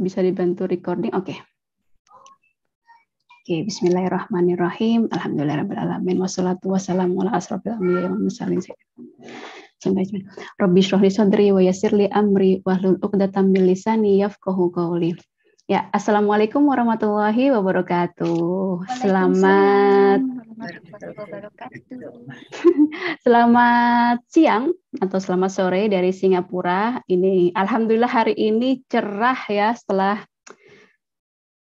bisa dibantu recording? Oke. Okay. Oke, okay, bismillahirrahmanirrahim. Alhamdulillahirrahmanirrahim. Wassalatu wassalamu ala asrafil anbiya wa mursalin. Sampai wa yassirli amri wahlul 'uqdatam min lisani yafqahu qawli. Ya, assalamualaikum warahmatullahi wabarakatuh. Selamat Selamat siang atau selamat sore dari Singapura. Ini alhamdulillah hari ini cerah ya setelah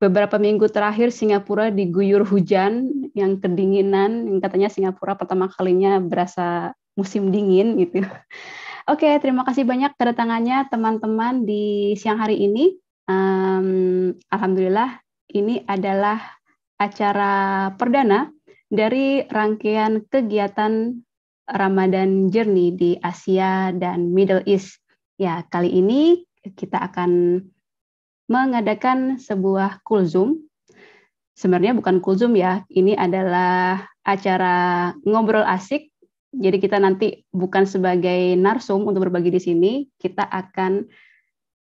beberapa minggu terakhir Singapura diguyur hujan yang kedinginan, yang katanya Singapura pertama kalinya berasa musim dingin gitu. Oke, terima kasih banyak kedatangannya teman-teman di siang hari ini. Um, Alhamdulillah, ini adalah acara perdana dari rangkaian kegiatan Ramadan Journey di Asia dan Middle East. Ya, kali ini kita akan mengadakan sebuah zoom. Sebenarnya bukan zoom ya, ini adalah acara ngobrol asik. Jadi kita nanti bukan sebagai narsum untuk berbagi di sini, kita akan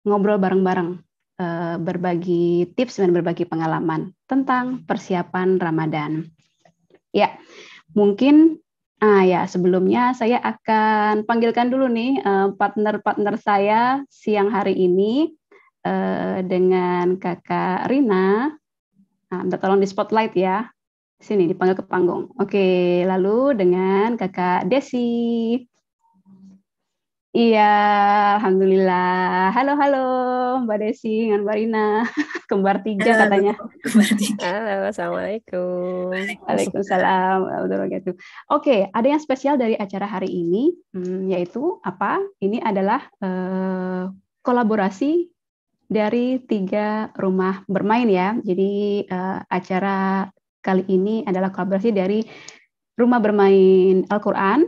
ngobrol bareng-bareng Eh, berbagi tips dan berbagi pengalaman tentang persiapan Ramadan. Ya, mungkin ah ya sebelumnya saya akan panggilkan dulu nih eh, partner-partner saya siang hari ini eh, dengan Kakak Rina. Nah, minta tolong di spotlight ya. Sini dipanggil ke panggung. Oke, lalu dengan Kakak Desi. Iya, alhamdulillah. Halo, halo, Mbak Desi dengan Mbak Rina. Kembar tiga halo, katanya. Kembar tiga. Halo, assalamualaikum. Waalaikumsalam. Oke, ada yang spesial dari acara hari ini, hmm, yaitu apa? Ini adalah eh, kolaborasi dari tiga rumah bermain ya. Jadi eh, acara kali ini adalah kolaborasi dari rumah bermain Al-Quran,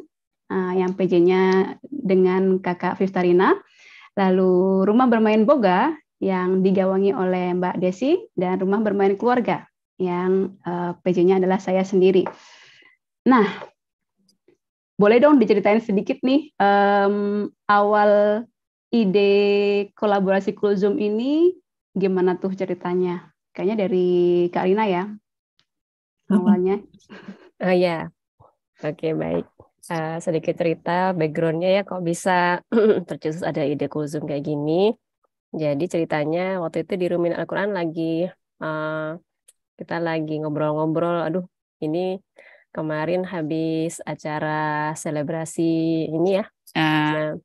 uh, yang PJ-nya dengan kakak Viftarina. Lalu rumah bermain boga yang digawangi oleh Mbak Desi dan rumah bermain keluarga yang uh, eh, PJ-nya adalah saya sendiri. Nah, boleh dong diceritain sedikit nih um, awal ide kolaborasi Kulzum ini gimana tuh ceritanya? Kayaknya dari Karina ya awalnya. Oh ya, yeah. oke okay, baik. Eh, sedikit cerita backgroundnya ya kok bisa tercetus ada ide kulzum kayak gini. Jadi ceritanya waktu itu di Rumin Al-Quran lagi uh, kita lagi ngobrol-ngobrol, aduh ini kemarin habis acara selebrasi ini ya. Uh.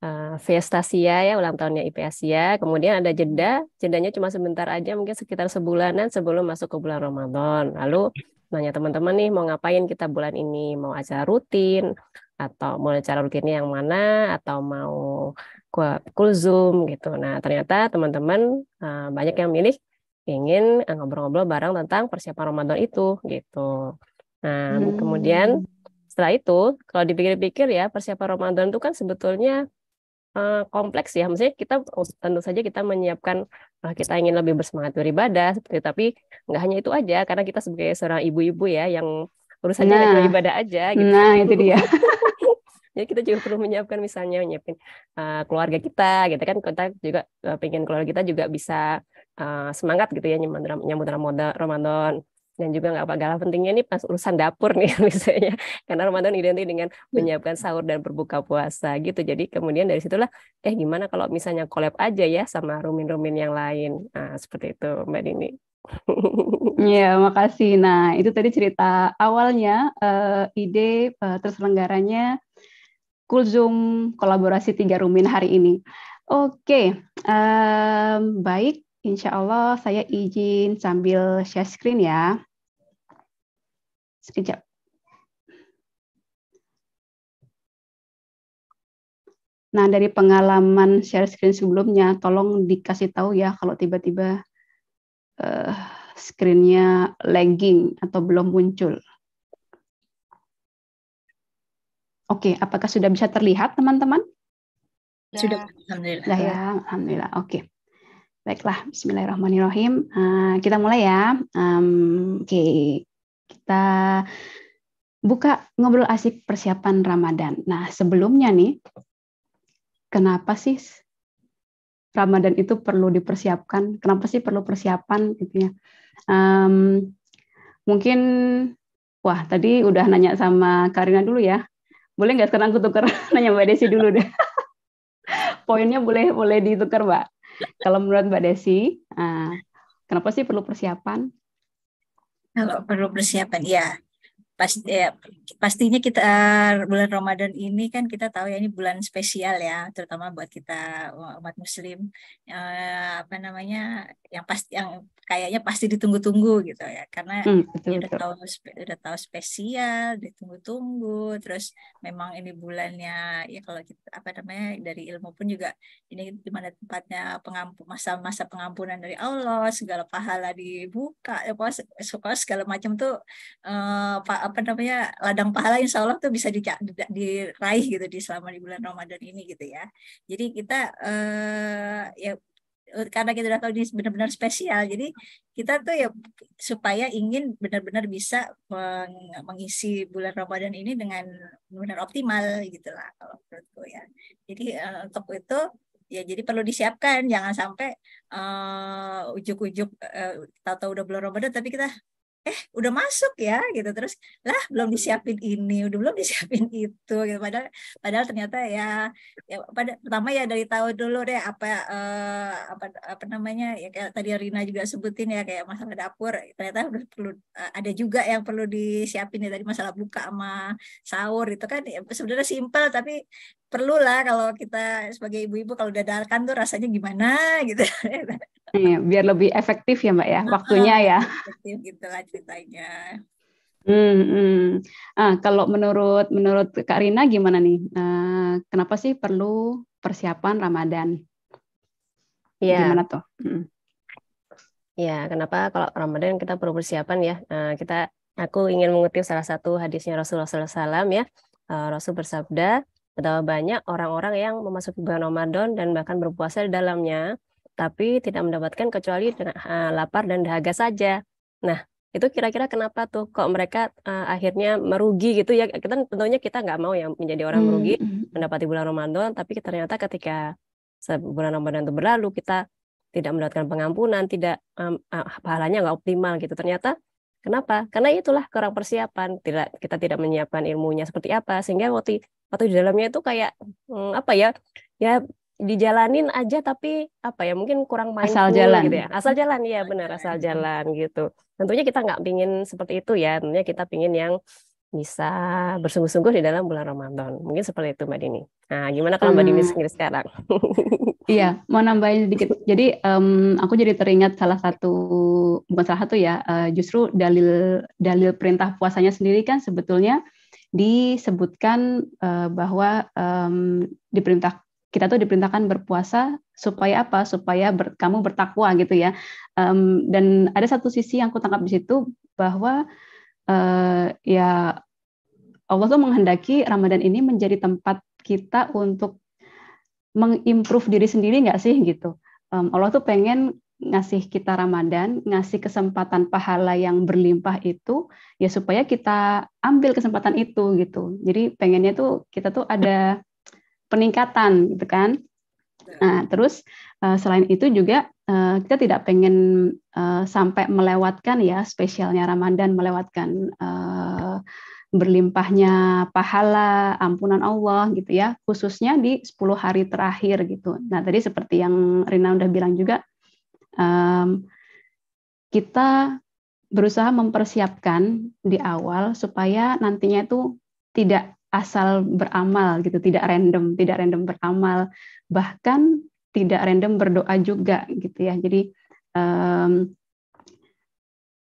Uh, Fiesta Sia ya ulang tahunnya IP Asia. Kemudian ada jeda, jedanya cuma sebentar aja mungkin sekitar sebulanan sebelum masuk ke bulan Ramadan. Lalu nanya teman-teman nih mau ngapain kita bulan ini, mau acara rutin, atau mau acara rutinnya yang mana, atau mau zoom gitu. Nah ternyata teman-teman eh, banyak yang milih ingin eh, ngobrol-ngobrol bareng tentang persiapan Ramadan itu gitu. Nah hmm. kemudian setelah itu kalau dipikir-pikir ya persiapan Ramadan itu kan sebetulnya Eh, kompleks ya. Maksudnya kita oh, tentu saja kita menyiapkan eh, kita ingin lebih bersemangat beribadah seperti tapi nggak hanya itu aja karena kita sebagai seorang ibu-ibu ya yang urusannya nah, beribadah aja gitu. Nah, itu dia. Jadi ya, kita juga perlu menyiapkan misalnya menyiapkan uh, keluarga kita gitu kan kita juga uh, pengen keluarga kita juga bisa uh, semangat gitu ya nyambut nyambut Ramadan dan juga nggak apa kalah pentingnya ini pas urusan dapur nih misalnya karena Ramadan identik dengan hmm. menyiapkan sahur dan berbuka puasa gitu jadi kemudian dari situlah eh gimana kalau misalnya collab aja ya sama rumin-rumin yang lain nah, seperti itu Mbak Dini Iya, makasih. Nah, itu tadi cerita awalnya uh, ide uh, terselenggaranya Kulzum kolaborasi tiga rumin hari ini. Oke, okay. um, baik. Insya Allah saya izin sambil share screen ya. Sekejap. Nah, dari pengalaman share screen sebelumnya, tolong dikasih tahu ya kalau tiba-tiba uh, screen-nya lagging atau belum muncul. Oke, okay, apakah sudah bisa terlihat teman-teman? Sudah, ya. Alhamdulillah. Sudah ya, Alhamdulillah. Oke. Okay. Baiklah, Bismillahirrahmanirrahim. Uh, kita mulai ya. Um, Oke, okay kita buka ngobrol asik persiapan Ramadan. Nah, sebelumnya nih, kenapa sih Ramadan itu perlu dipersiapkan? Kenapa sih perlu persiapan gitu ya? Um, mungkin, wah tadi udah nanya sama Karina dulu ya. Boleh nggak sekarang aku tuker nanya Mbak Desi dulu deh. Poinnya boleh boleh ditukar Mbak. Kalau menurut Mbak Desi, uh, kenapa sih perlu persiapan? Kalau perlu persiapan, ya pasti ya, pastinya kita eh, bulan Ramadan ini kan kita tahu ya ini bulan spesial ya terutama buat kita umat muslim eh, apa namanya yang pasti yang kayaknya pasti ditunggu-tunggu gitu ya karena hmm, betul, udah betul. tahu udah tahu spesial ditunggu-tunggu terus memang ini bulannya ya kalau kita apa namanya dari ilmu pun juga ini di mana tempatnya pengampu masa-masa pengampunan dari Allah segala pahala dibuka ya pokoknya segala macam tuh eh, apa namanya ladang pahala insya Allah tuh bisa di, di, diraih gitu di selama di bulan Ramadan ini gitu ya jadi kita eh, ya Eh, karena kita udah tahu ini benar-benar spesial jadi kita tuh ya supaya ingin benar-benar bisa meng mengisi bulan Ramadan ini dengan benar optimal gitulah kalau menurutku ya jadi uh, untuk itu ya jadi perlu disiapkan jangan sampai eh, ujuk-ujuk uh, uh, tahu-tahu udah bulan Ramadan tapi kita eh udah masuk ya gitu terus lah belum disiapin ini udah belum disiapin itu gitu padahal padahal ternyata ya, ya pada pertama ya dari tahu dulu deh apa eh, apa apa namanya ya kayak tadi Rina juga sebutin ya kayak masalah dapur ternyata udah perlu eh, ada juga yang perlu disiapin ya tadi masalah buka sama sahur itu kan ya, sebenarnya simpel tapi perlulah kalau kita sebagai ibu-ibu kalau udah dadakan tuh rasanya gimana gitu Iya, biar lebih efektif ya Mbak ya, waktunya ya. Efektif gitu ceritanya. Hmm, hmm. Ah, kalau menurut menurut Kak Rina gimana nih? Ah, kenapa sih perlu persiapan Ramadan? Ya. Gimana tuh? Hmm. Ya, kenapa kalau Ramadan kita perlu persiapan ya? Nah, kita aku ingin mengutip salah satu hadisnya Rasulullah SAW ya. Ah, Rasul bersabda, betapa banyak orang-orang yang memasuki bulan Ramadan dan bahkan berpuasa di dalamnya, tapi tidak mendapatkan kecuali uh, lapar dan dahaga saja. Nah, itu kira-kira kenapa tuh kok mereka uh, akhirnya merugi gitu ya kita tentunya kita nggak mau yang menjadi orang hmm, merugi hmm. mendapati bulan Ramadan tapi ternyata ketika bulan Ramadan itu berlalu kita tidak mendapatkan pengampunan tidak um, uh, pahalanya nggak optimal gitu ternyata kenapa karena itulah kurang persiapan tidak kita tidak menyiapkan ilmunya seperti apa sehingga waktu waktu di dalamnya itu kayak hmm, apa ya ya dijalanin aja tapi apa ya mungkin kurang mindful asal gitu jalan gitu ya asal jalan ya benar asal jalan gitu tentunya kita nggak pingin seperti itu ya tentunya kita pingin yang bisa bersungguh-sungguh di dalam bulan Ramadan. Mungkin seperti itu Mbak Dini. Nah, gimana kalau Mbak Dini hmm. sendiri sekarang? iya, mau nambahin sedikit. Jadi um, aku jadi teringat salah satu bukan salah satu ya, uh, justru dalil dalil perintah puasanya sendiri kan sebetulnya disebutkan uh, bahwa um, diperintah kita tuh diperintahkan berpuasa supaya apa? Supaya ber, kamu bertakwa gitu ya. Um, dan ada satu sisi yang aku tangkap di situ bahwa uh, ya Allah tuh menghendaki Ramadan ini menjadi tempat kita untuk mengimprove diri sendiri nggak sih gitu. Um, Allah tuh pengen ngasih kita Ramadan, ngasih kesempatan pahala yang berlimpah itu ya supaya kita ambil kesempatan itu gitu. Jadi pengennya tuh kita tuh ada peningkatan gitu kan. Nah, terus eh, selain itu juga eh, kita tidak pengen eh, sampai melewatkan ya spesialnya Ramadan melewatkan berlimpahnya pahala, ampunan Allah gitu ya, khususnya di 10 hari terakhir gitu. Nah, tadi seperti yang Rina udah bilang juga kita berusaha mempersiapkan di awal supaya nantinya itu tidak asal beramal gitu, tidak random, tidak random beramal, bahkan tidak random berdoa juga gitu ya. Jadi um,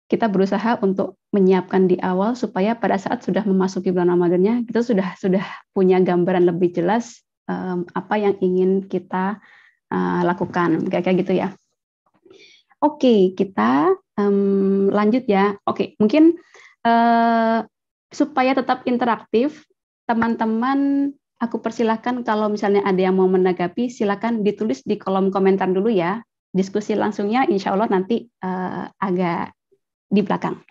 kita berusaha untuk menyiapkan di awal supaya pada saat sudah memasuki bulan Ramadannya kita sudah sudah punya gambaran lebih jelas um, apa yang ingin kita uh, lakukan kayak kayak gitu ya. Oke, kita um, lanjut ya. Oke, mungkin uh, supaya tetap interaktif Teman-teman, aku persilahkan kalau misalnya ada yang mau menanggapi, silakan ditulis di kolom komentar dulu ya. Diskusi langsungnya insya Allah nanti uh, agak di belakang.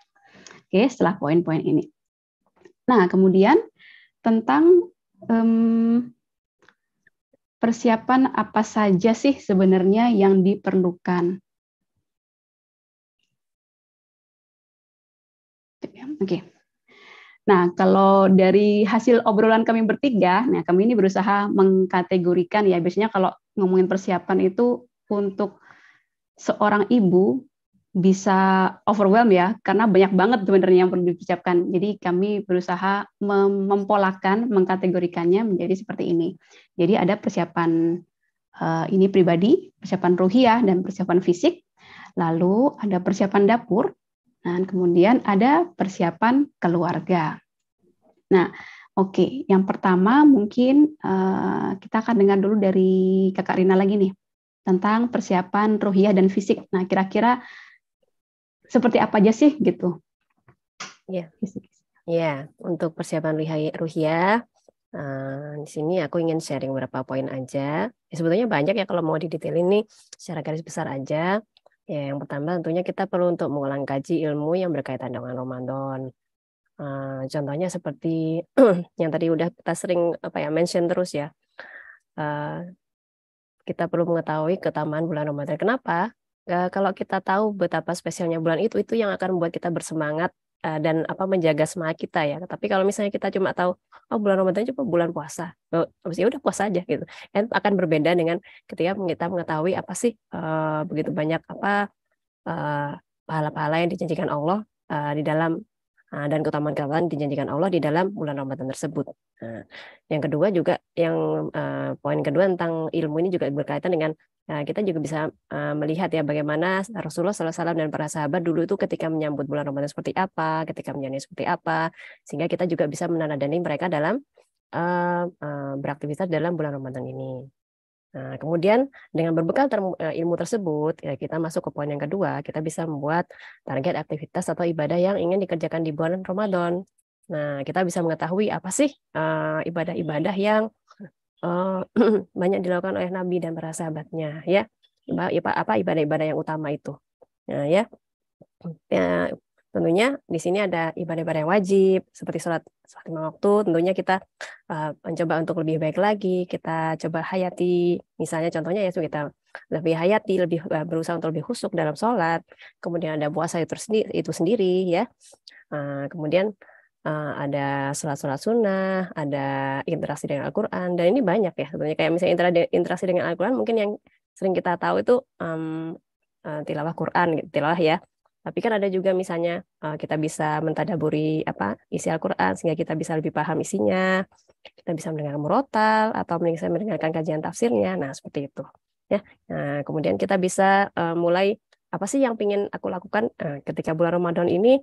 Oke, setelah poin-poin ini. Nah, kemudian tentang um, persiapan apa saja sih sebenarnya yang diperlukan. Oke. Okay. Nah, kalau dari hasil obrolan kami bertiga, nah kami ini berusaha mengkategorikan ya biasanya kalau ngomongin persiapan itu untuk seorang ibu bisa overwhelm ya karena banyak banget sebenarnya yang perlu dipersiapkan. Jadi kami berusaha mem mempolakan, mengkategorikannya menjadi seperti ini. Jadi ada persiapan uh, ini pribadi, persiapan ruhiah dan persiapan fisik. Lalu ada persiapan dapur, Nah, kemudian ada persiapan keluarga. Nah, oke, okay. yang pertama mungkin uh, kita akan dengar dulu dari Kakak Rina lagi nih tentang persiapan rohiah dan fisik. Nah, kira-kira seperti apa aja sih gitu? Ya, fisik. Ya, untuk persiapan rohiah Uh, eh, di sini aku ingin sharing beberapa poin aja. Ya, sebetulnya banyak ya kalau mau didetailin ini secara garis besar aja. Ya, yang pertama tentunya kita perlu untuk mengulang kaji ilmu yang berkaitan dengan Ramadan. Uh, contohnya seperti yang tadi udah kita sering apa ya mention terus ya. Uh, kita perlu mengetahui ketamahan bulan Ramadan. Kenapa? Uh, kalau kita tahu betapa spesialnya bulan itu, itu yang akan membuat kita bersemangat Eh, dan apa menjaga semangat kita ya. Tapi kalau misalnya kita cuma tahu oh bulan Ramadan cuma bulan puasa, habis oh, udah puasa aja gitu. Dan akan berbeda dengan ketika kita mengetahui apa sih uh, begitu banyak apa eh, pahala-pahala uh, yang dijanjikan Allah uh, di dalam Ah, dan keutamaan-keutamaan dijanjikan Allah di dalam bulan Ramadan tersebut. Nah, yang kedua juga yang eh, poin kedua tentang ilmu ini juga berkaitan dengan eh, kita juga bisa eh, melihat ya bagaimana Rasulullah SAW dan para sahabat dulu itu ketika menyambut bulan Ramadan seperti apa, ketika menjalani seperti apa, sehingga kita juga bisa menandani mereka dalam beraktivitas dalam bulan Ramadan ini. Nah, kemudian dengan berbekal eh, ilmu tersebut, ya kita masuk ke poin yang kedua, kita bisa membuat target aktivitas atau ibadah yang ingin dikerjakan di bulan Ramadan. Nah, kita bisa mengetahui apa sih eh, ibadah-ibadah uh, yang uh, banyak dilakukan oleh Nabi dan para sahabatnya, ya. Apa ibadah-ibadah yang utama itu. Nah, ya, ya tentunya di sini ada ibadah-ibadah yang wajib seperti sholat sholat lima waktu tentunya kita uh, mencoba untuk lebih baik lagi kita coba hayati misalnya contohnya ya kita lebih hayati lebih uh, berusaha untuk lebih husuk dalam sholat kemudian ada puasa itu sendiri itu sendiri ya uh, kemudian uh, ada sholat-sholat sunnah ada interaksi dengan Al-Quran dan ini banyak ya tentunya kayak misalnya interaksi dengan Al-Quran mungkin yang sering kita tahu itu um, uh, tilawah Quran gitu tilawah ya tapi kan ada juga misalnya eh, kita bisa mentadaburi apa isi Al-Qur'an sehingga kita bisa lebih paham isinya. Kita bisa mendengar murotal atau bisa mendengarkan kajian tafsirnya. Nah, seperti itu. Ya. Nah, kemudian kita bisa eh, mulai apa sih yang ingin aku lakukan eh, ketika bulan Ramadan ini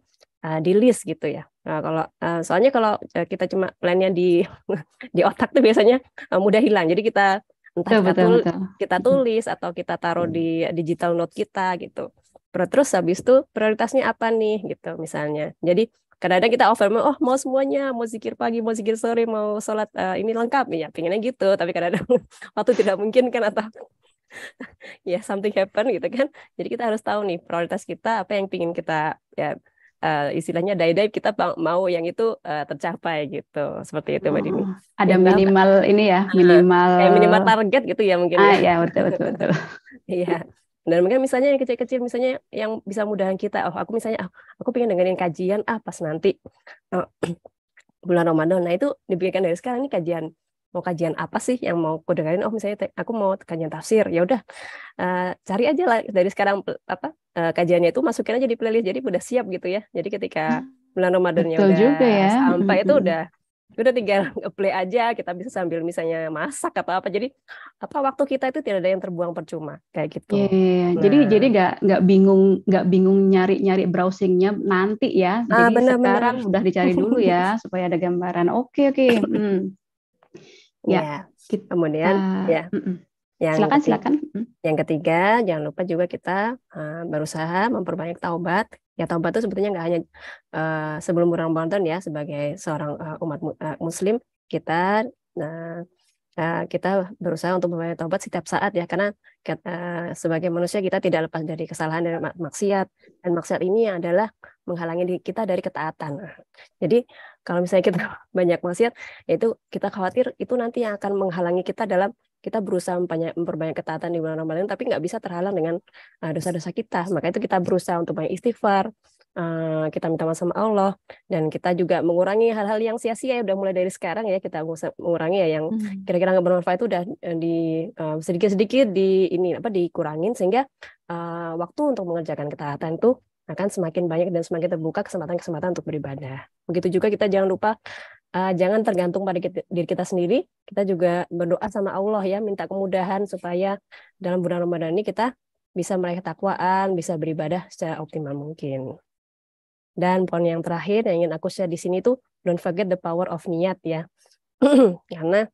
uh, di list gitu ya. Nah, kalau soalnya kalau kita cuma plannya di di otak tuh biasanya mudah hilang. Jadi kita entah betul, kita, tul, betul. kita tulis atau kita taruh di hmm. digital note kita gitu. Nah, terus habis itu prioritasnya apa nih gitu misalnya. Jadi kadang-kadang kita over oh mau semuanya mau zikir pagi mau zikir sore mau sholat uh, ini lengkap ya pengennya gitu tapi kadang-kadang waktu tidak mungkin kan atau ya yeah, something happen gitu kan jadi kita harus tahu nih prioritas kita apa yang pingin kita ya uh, istilahnya day day kita mau yang itu uh, tercapai gitu seperti itu mbak Dini oh, ada ya, minimal ini ya minimal kayak minimal target gitu ya mungkin ah ya, ya betul betul betul iya dan mungkin misalnya yang kecil-kecil misalnya yang bisa mudahan kita oh aku misalnya oh, aku pengen dengerin kajian ah pas nanti oh, bulan Ramadan nah itu dibikinkan dari sekarang ini kajian mau kajian apa sih yang mau aku dengerin oh misalnya aku mau kajian tafsir ya udah uh, cari aja lah dari sekarang apa uh, kajiannya itu masukin aja di playlist jadi udah siap gitu ya jadi ketika hmm. bulan Ramadannya udah juga ya. sampai itu udah udah tinggal play aja kita bisa sambil misalnya masak atau apa jadi apa waktu kita itu tidak ada yang terbuang percuma kayak gitu yeah, yeah, iya. Nah. jadi jadi nggak nggak bingung nggak bingung nyari nyari browsingnya nanti ya ah, jadi ah, bener, sekarang bener. udah dicari dulu ya supaya ada gambaran oke oke okay. Hmm. ya iya. kemudian ah, ya mm -mm. Yang silakan, ketiga, silakan. Mm. Yang ketiga, jangan lupa juga kita uh, berusaha memperbanyak taubat ya taubat itu sebetulnya nggak hanya uh, sebelum bulan Ramadan ya sebagai seorang uh, umat uh, muslim kita uh, uh, kita berusaha untuk membayar taubat setiap saat ya karena uh, sebagai manusia kita tidak lepas dari kesalahan dan maksiat dan maksiat ini adalah menghalangi kita dari ketaatan. Jadi kalau misalnya kita banyak maksiat yaitu kita khawatir itu nanti yang akan menghalangi kita dalam kita berusaha memperbanyak ketaatan di bulan Ramadan tapi nggak bisa terhalang dengan ah, dosa-dosa kita maka itu kita berusaha untuk banyak istighfar ah, kita minta maaf sama Allah dan kita juga mengurangi hal-hal yang sia-sia ya udah mulai dari sekarang ya kita mengurangi ya yang hmm. kira-kira nggak bermanfaat itu udah eh, di eh, sedikit-sedikit di ini apa dikurangin sehingga uh, waktu untuk mengerjakan ketaatan tuh akan semakin banyak dan semakin terbuka kesempatan-kesempatan untuk beribadah. Begitu juga kita jangan lupa uh, jangan tergantung pada kita, diri kita sendiri. Kita juga berdoa sama Allah ya, minta kemudahan supaya dalam bulan Ramadan ini kita bisa meraih ketakwaan, bisa beribadah secara optimal mungkin. Dan poin yang terakhir yang ingin aku share di sini tuh don't forget the power of niat ya. karena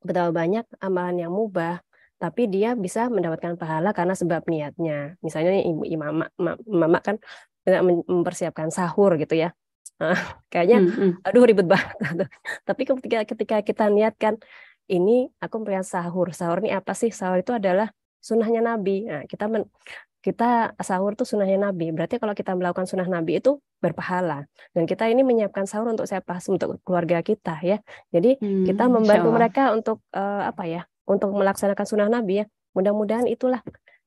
betapa banyak amalan yang mubah tapi dia bisa mendapatkan pahala karena sebab niatnya. Misalnya ibu imam mama kan mempersiapkan sahur gitu ya Nah, kayaknya hmm, hmm. aduh ribet banget. Tapi ketika ketika kita niatkan ini aku melihat sahur. Sahur ini apa sih? Sahur itu adalah sunnahnya Nabi. Nah, kita men, kita sahur itu sunnahnya Nabi. Berarti kalau kita melakukan sunnah Nabi itu berpahala. Dan kita ini menyiapkan sahur untuk siapa? Untuk keluarga kita ya. Jadi hmm, kita membantu mereka untuk uh, apa ya? Untuk melaksanakan sunnah Nabi ya. Mudah-mudahan itulah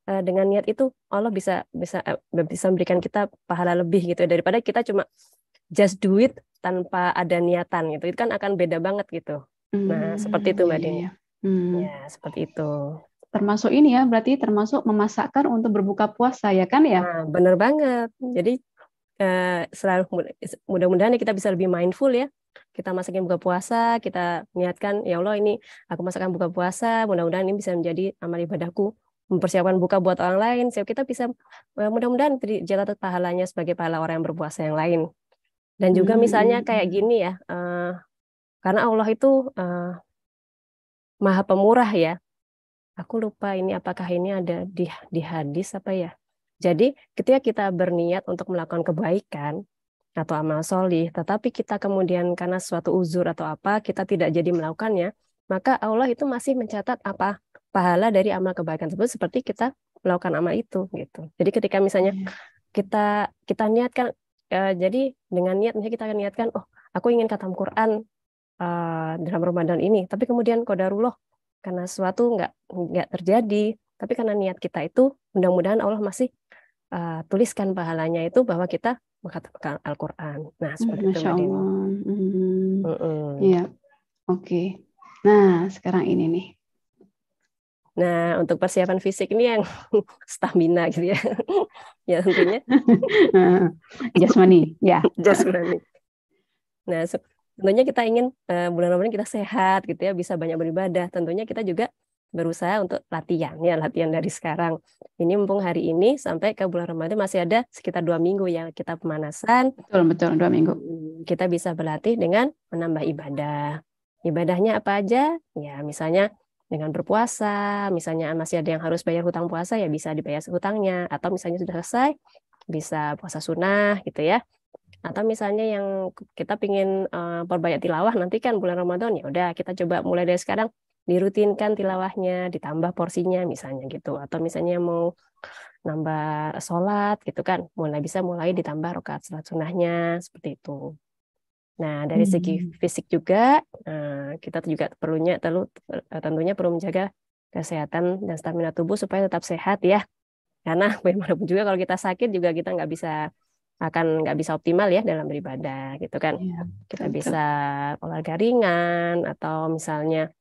uh, dengan niat itu Allah bisa bisa uh, bisa memberikan kita pahala lebih gitu ya. daripada kita cuma just do it tanpa ada niatan gitu. Itu kan akan beda banget gitu. Nah, hmm, nah, seperti itu Mbak iya, Dini. Iya, iya. Hmm. Ya, seperti itu. Termasuk ini ya, berarti termasuk memasakkan untuk berbuka puasa ya kan ya? Nah, bener banget. Jadi eh, selalu mudah-mudahan ya kita bisa lebih mindful ya. Kita masakin buka puasa, kita niatkan ya Allah ini aku masakan buka puasa, mudah-mudahan ini bisa menjadi amal ibadahku mempersiapkan buka buat orang lain. So, kita bisa eh, mudah-mudahan jatuh pahalanya sebagai pahala orang yang berpuasa yang lain dan juga hmm. misalnya kayak gini ya, uh, karena Allah itu uh, maha pemurah ya. Aku lupa ini apakah ini ada di di hadis apa ya. Jadi ketika kita berniat untuk melakukan kebaikan atau amal solih, tetapi kita kemudian karena suatu uzur atau apa kita tidak jadi melakukannya, maka Allah itu masih mencatat apa pahala dari amal kebaikan tersebut seperti kita melakukan amal itu gitu. Jadi ketika misalnya hmm. kita kita niatkan uh, jadi dengan niat misalnya kita akan niatkan oh aku ingin katam Quran uh, dalam Ramadan ini tapi kemudian kodaruloh karena suatu nggak nggak terjadi tapi karena niat kita itu mudah-mudahan Allah masih uh, tuliskan pahalanya itu bahwa kita mengatakan Al-Quran. Nah, hmm, seperti Masya itu. Allah. mm -hmm. mm -hmm. oke. Okay. Nah, sekarang ini nih, Nah, untuk persiapan fisik ini yang stamina gitu ya. ya tentunya. Jasmani, ya. Jasmani. Nah, tentunya kita ingin uh, bulan Ramadan kita sehat gitu ya, bisa banyak beribadah. Tentunya kita juga berusaha untuk latihan ya latihan dari sekarang ini mumpung hari ini sampai ke bulan Ramadan masih ada sekitar dua minggu yang kita pemanasan betul betul dua minggu hmm, kita bisa berlatih dengan menambah ibadah ibadahnya apa aja ya misalnya dengan berpuasa, misalnya masih ada yang harus bayar hutang puasa ya bisa dibayar hutangnya, atau misalnya sudah selesai bisa puasa sunnah gitu ya. Atau misalnya yang kita pingin uh, eh, perbanyak tilawah nanti kan bulan Ramadan ya udah kita coba mulai dari sekarang dirutinkan tilawahnya, ditambah porsinya misalnya gitu. Atau misalnya mau nambah sholat gitu kan, mulai bisa mulai ditambah rokaat sholat sunnahnya seperti itu. Nah, dari hmm. segi fisik juga, eh, kita juga perlunya eh, tentunya perlu menjaga kesehatan dan stamina tubuh supaya tetap sehat ya. Karena bagaimanapun juga kalau kita sakit juga kita nggak bisa akan nggak bisa optimal ya dalam beribadah gitu kan. Ya, kita bisa olahraga ringan atau misalnya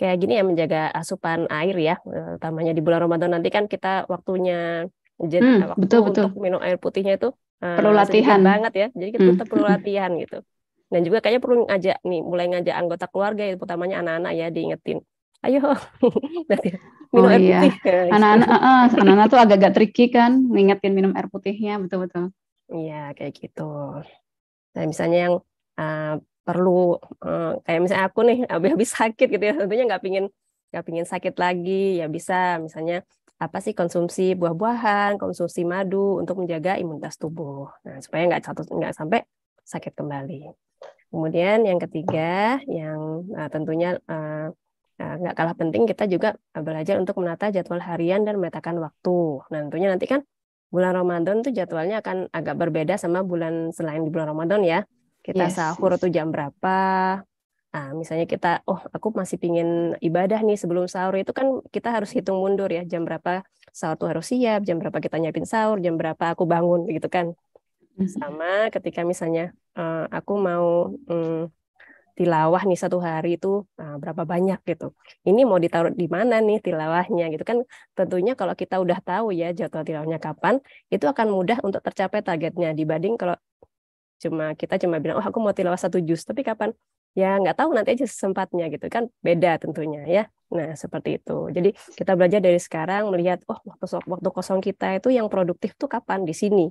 kayak gini ya menjaga asupan air ya, eh, utamanya di bulan Ramadan nanti kan kita waktunya jadi hmm, waktu betul, untuk betul. minum air putihnya itu perlu latihan banget ya. Jadi kita hmm. perlu latihan gitu. Dan juga kayaknya perlu ngajak nih, mulai ngajak anggota keluarga, ya, utamanya anak-anak ya diingetin. Ayo, oh minum oh, air iya. putih. Nah, gitu. Anak-anak, anak-anak tuh agak-agak tricky kan, ngingetin minum air putihnya, betul-betul. Iya, kayak gitu. Nah, misalnya yang uh, perlu uh, kayak misalnya aku nih habis-habis sakit gitu ya, tentunya nggak pingin nggak pingin sakit lagi, ya bisa misalnya apa sih konsumsi buah-buahan, konsumsi madu untuk menjaga imunitas tubuh, nah, supaya nggak nggak sampai sakit kembali. Kemudian yang ketiga, yang uh, tentunya uh, nggak kalah penting kita juga belajar untuk menata jadwal harian dan memetakan waktu. Nah, tentunya nanti kan bulan Ramadan tuh jadwalnya akan agak berbeda sama bulan selain di bulan Ramadan ya. Kita yes, sahur yes. tuh jam berapa? Nah, misalnya kita, oh aku masih pingin ibadah nih sebelum sahur itu kan kita harus hitung mundur ya jam berapa sahur tuh harus siap, jam berapa kita nyiapin sahur, jam berapa aku bangun gitu kan. Mm-hmm. Sama ketika misalnya Eh, aku mau um, tilawah nih satu hari itu nah, berapa banyak gitu. Ini mau ditaruh di mana nih tilawahnya gitu kan tentunya kalau kita udah tahu ya jadwal tilawahnya kapan itu akan mudah untuk tercapai targetnya dibanding kalau cuma kita cuma bilang oh aku mau tilawah satu jus tapi kapan ya nggak tahu nanti aja sempatnya gitu kan beda tentunya ya nah seperti itu jadi kita belajar dari sekarang melihat oh waktu waktu kosong kita itu yang produktif tuh kapan di sini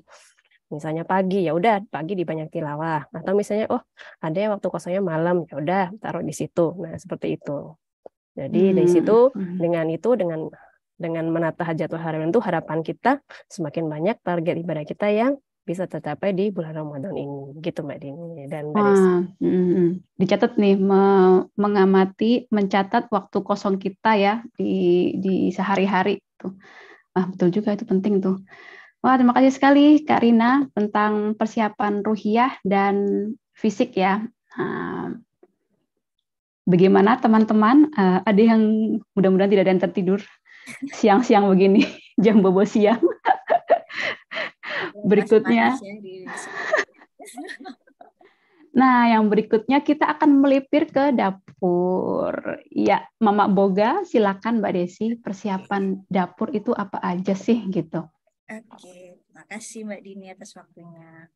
misalnya pagi ya udah pagi di banyak tilawah atau misalnya oh ada yang waktu kosongnya malam ya udah taruh di situ nah seperti itu jadi hmm. dari situ hmm. dengan itu dengan dengan menata jadwal harian itu harapan kita semakin banyak target ibadah kita yang bisa tercapai di bulan Ramadan ini gitu Mbak Dini dan Mbak Desi. Ah, mm, dicatat nih me mengamati mencatat waktu kosong kita ya di di sehari-hari tuh. Ah betul juga itu penting tuh. Wah, terima kasih sekali Kak Rina tentang persiapan ruhiah dan fisik ya. Ehm, bagaimana teman-teman? Eh, ada yang mudah-mudahan tidak ada yang tertidur siang-siang begini, jam bobo siang. Berikutnya. Ya nah, yang berikutnya kita akan melipir ke dapur. Ya, Mama Boga, silakan Mbak Desi, persiapan dapur itu apa aja sih gitu? Oke, okay. kasih Mbak Dini atas waktunya.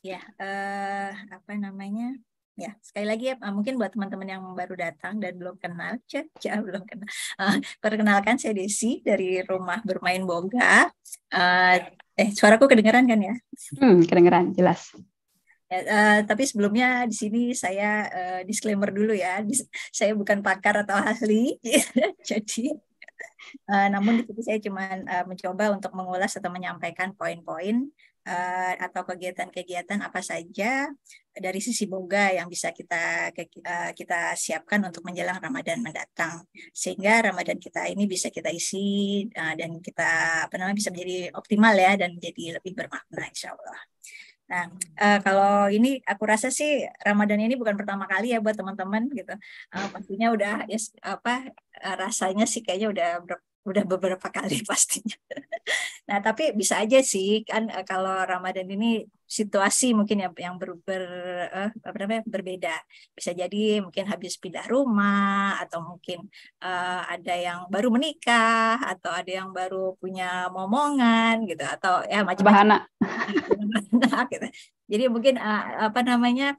Ya, eh, apa namanya? Ya, sekali lagi ya, eh, mungkin buat teman-teman yang baru datang dan belum kenal, cek, cek belum kenal. Uh, perkenalkan saya Desi dari Rumah Bermain Boga. Uh, eh, suaraku kedengeran kan ya? Hmm, kedengeran, jelas. Ya, uh, tapi sebelumnya di sini saya uh, disclaimer dulu ya, saya bukan pakar atau ahli, jadi Eh, namun di situ saya cuma uh, eh, mencoba untuk mengulas atau menyampaikan poin-poin uh, atau kegiatan-kegiatan apa saja dari sisi boga yang bisa kita uh, kita siapkan untuk menjelang Ramadan mendatang sehingga Ramadan kita ini bisa kita isi uh, dan kita apa namanya bisa menjadi optimal ya dan menjadi lebih bermakna insya Allah. Nah, uh, kalau ini aku rasa sih Ramadan ini bukan pertama kali ya buat teman-teman gitu. Uh, pastinya udah ya, apa eh, rasanya sih kayaknya udah udah beberapa kali pastinya. nah tapi bisa aja sih kan eh, kalau Ramadan ini situasi mungkin yang yang ber, ber eh, apa namanya berbeda bisa jadi mungkin habis pindah rumah atau mungkin eh, ada yang baru menikah atau ada yang baru punya momongan gitu atau ya macam-macam bahana iya, gitu. jadi mungkin eh, apa namanya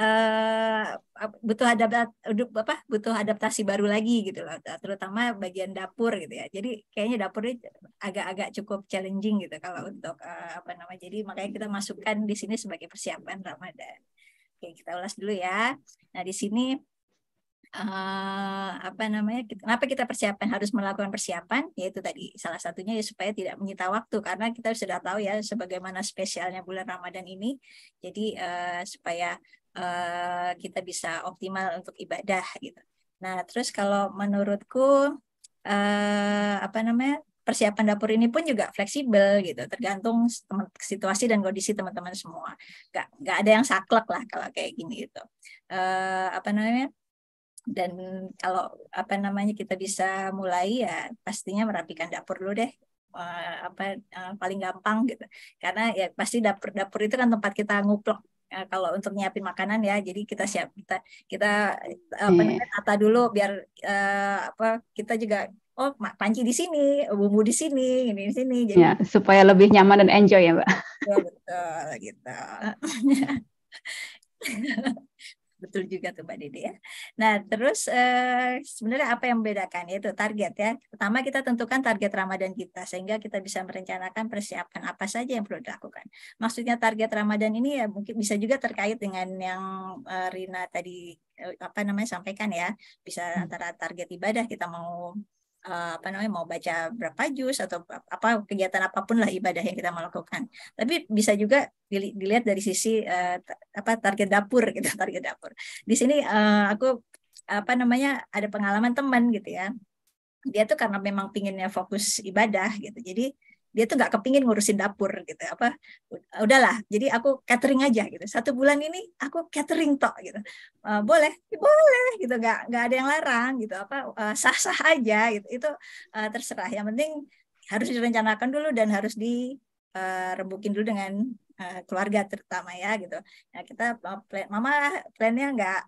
Eh, butuh apa butuh adaptasi baru lagi gitu loh eh, terutama bagian dapur gitu ya jadi kayaknya dapurnya agak-agak cukup challenging gitu kalau untuk uh, apa nama jadi makanya kita masukkan di sini sebagai persiapan Ramadan oke kita ulas dulu ya nah di sini uh, apa namanya kenapa kita persiapan harus melakukan persiapan yaitu tadi salah satunya ya supaya tidak menyita waktu karena kita sudah tahu ya sebagaimana spesialnya bulan Ramadan ini jadi uh, supaya Eh, kita bisa optimal untuk ibadah gitu. Nah, terus kalau menurutku uh, apa namanya? persiapan dapur ini pun juga fleksibel gitu, tergantung situasi dan kondisi teman-teman semua. Gak, gak ada yang saklek lah kalau kayak gini gitu. Uh, apa namanya? Dan kalau apa namanya kita bisa mulai ya pastinya merapikan dapur dulu deh apa paling gampang gitu karena ya pasti dapur dapur itu kan tempat kita nguplok Eh, kalau untuk nyiapin makanan ya jadi kita siap kita kita eh, apa yeah. tata dulu biar uh, apa kita juga oh panci di sini bumbu di sini ini di sini jadi yeah, supaya lebih nyaman dan enjoy ya mbak ya, betul gitu betul juga tuh Mbak Dede ya. Nah terus eh, sebenarnya apa yang membedakan yaitu target ya. Pertama kita tentukan target Ramadan kita sehingga kita bisa merencanakan persiapan apa saja yang perlu dilakukan. Maksudnya target Ramadan ini ya mungkin bisa juga terkait dengan yang eh, Rina tadi eh, apa namanya sampaikan ya. Bisa hmm. antara target ibadah kita mau Eh, apa namanya mau baca berapa jus atau apa kegiatan apapun lah ibadah yang kita melakukan Tapi bisa juga dilihat dari sisi uh, apa target dapur gitu, target dapur. Di sini uh, aku apa namanya ada pengalaman teman gitu ya. Dia tuh karena memang pinginnya fokus ibadah gitu. Jadi dia tuh nggak kepingin ngurusin dapur gitu apa udahlah jadi aku catering aja gitu satu bulan ini aku catering toh gitu uh, boleh ya, boleh gitu nggak nggak ada yang larang gitu apa uh, eh, sah sah aja gitu itu uh, terserah yang penting harus direncanakan dulu dan harus di uh, dulu dengan uh, keluarga terutama ya gitu nah kita plan, mama plannya nggak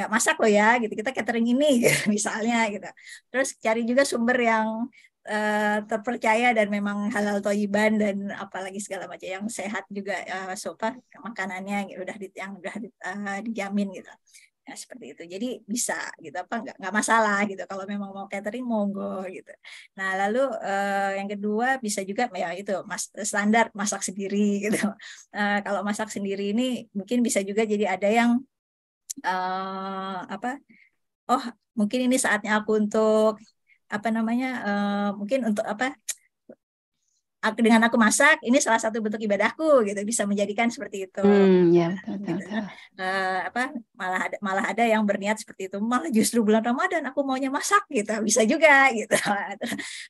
nggak masak loh ya gitu kita catering ini gitu, misalnya gitu terus cari juga sumber yang Eh, terpercaya dan memang halal toiban dan apalagi segala macam yang sehat juga uh, eh, sopan makanannya gitu udah di, yang udah di, uh, dijamin gitu ya seperti itu jadi bisa gitu apa nggak nggak masalah gitu kalau memang mau catering monggo gitu nah lalu uh, yang kedua bisa juga ya itu mas standar masak sendiri gitu uh, kalau masak sendiri ini mungkin bisa juga jadi ada yang uh, apa oh mungkin ini saatnya aku untuk apa namanya uh, mungkin untuk apa aku dengan aku masak ini salah satu bentuk ibadahku gitu bisa menjadikan seperti itu hmm, ya, nah, betul, Uh, apa malah ada, malah ada yang berniat seperti itu malah justru bulan ramadan aku maunya masak gitu bisa juga gitu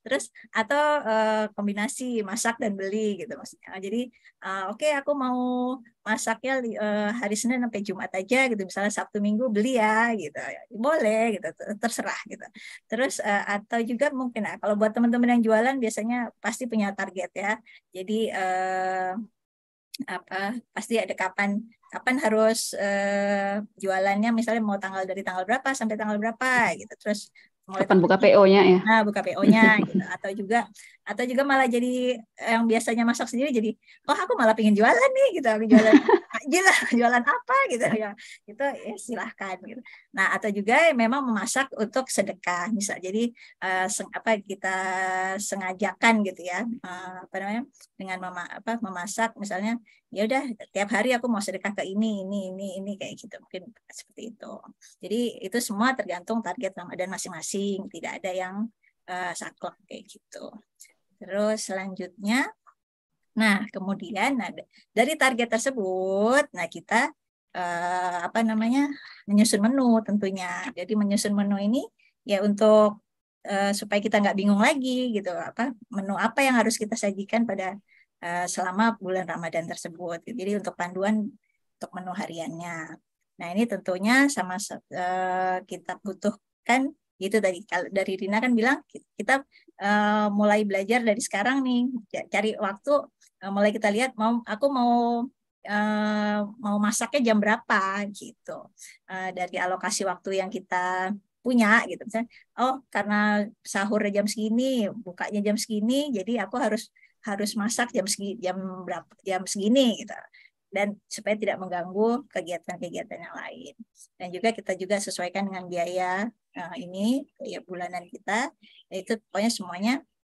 terus atau uh, kombinasi masak dan beli gitu maksudnya jadi uh, oke okay, aku mau masaknya uh, hari Senin sampai Jumat aja gitu misalnya Sabtu Minggu beli ya gitu boleh gitu terserah gitu terus eh, atau juga mungkin nah, kalau buat teman-teman yang jualan biasanya pasti punya target ya jadi uh, apa pasti ada kapan kapan harus uh, jualannya misalnya mau tanggal dari tanggal berapa sampai tanggal berapa gitu terus mulai kapan buka PO-nya ya nah buka PO-nya gitu atau juga atau juga malah jadi yang biasanya masak sendiri jadi oh aku malah pingin jualan nih gitu aku jualan aja jualan apa gitu ya itu ya silahkan gitu nah atau juga memang memasak untuk sedekah misal jadi uh, apa kita sengajakan gitu ya uh, apa namanya dengan mama apa memasak misalnya ya udah tiap hari aku mau sedekah ke ini ini ini ini kayak gitu mungkin seperti itu jadi itu semua tergantung target Ramadan masing-masing tidak ada yang uh, saklek kayak gitu Terus selanjutnya, nah kemudian nah, dari target tersebut, nah kita eh, apa namanya menyusun menu tentunya. Jadi menyusun menu ini ya untuk eh, supaya kita nggak bingung lagi gitu apa menu apa yang harus kita sajikan pada eh, selama bulan Ramadan tersebut. Jadi untuk panduan untuk menu hariannya. Nah ini tentunya sama eh, kita butuhkan gitu tadi kalau dari Rina kan bilang kita uh, mulai belajar dari sekarang nih cari waktu uh, mulai kita lihat mau aku mau uh, mau masaknya jam berapa gitu uh, dari alokasi waktu yang kita punya gitu misalnya oh karena sahur jam segini bukanya jam segini jadi aku harus harus masak jam segi jam berapa jam segini gitu dan supaya tidak mengganggu kegiatan-kegiatan yang lain dan juga kita juga sesuaikan dengan biaya Eh, ini ya bulanan kita itu pokoknya semuanya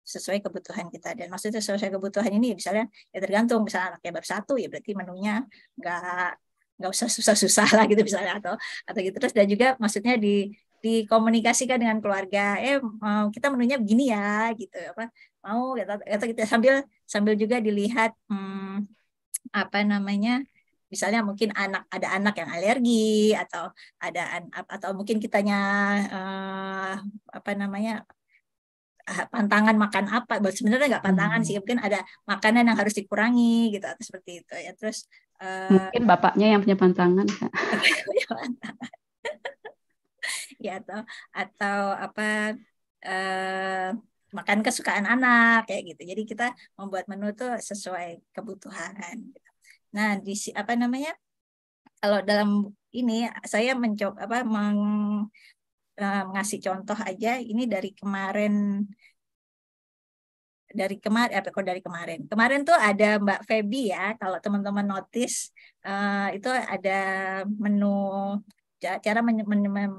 sesuai kebutuhan kita dan maksudnya sesuai kebutuhan ini ya, misalnya ya tergantung misalnya anaknya baru satu ya berarti menunya nggak nggak usah susah-susah lah gitu misalnya atau atau gitu terus dan juga maksudnya di dikomunikasikan dengan keluarga eh mau kita menunya begini ya gitu apa mau gitu, atau kita gitu, sambil sambil juga dilihat hmm, apa namanya misalnya mungkin anak ada anak yang alergi atau ada atau mungkin kitanya uh, apa namanya eh, pantangan makan apa sebenarnya nggak pantangan hmm. sih mungkin ada makanan yang harus dikurangi gitu atau seperti itu ya terus uh, mungkin bapaknya yang punya pantangan ya atau atau apa uh, makan kesukaan anak kayak gitu jadi kita membuat menu tuh sesuai kebutuhan Nah, di apa namanya? Kalau dalam ini saya mencoba apa meng, eh, ngasih contoh aja ini dari kemarin dari kemarin apa eh, kok dari kemarin kemarin tuh ada Mbak Febi ya kalau teman-teman notice eh, itu ada menu cara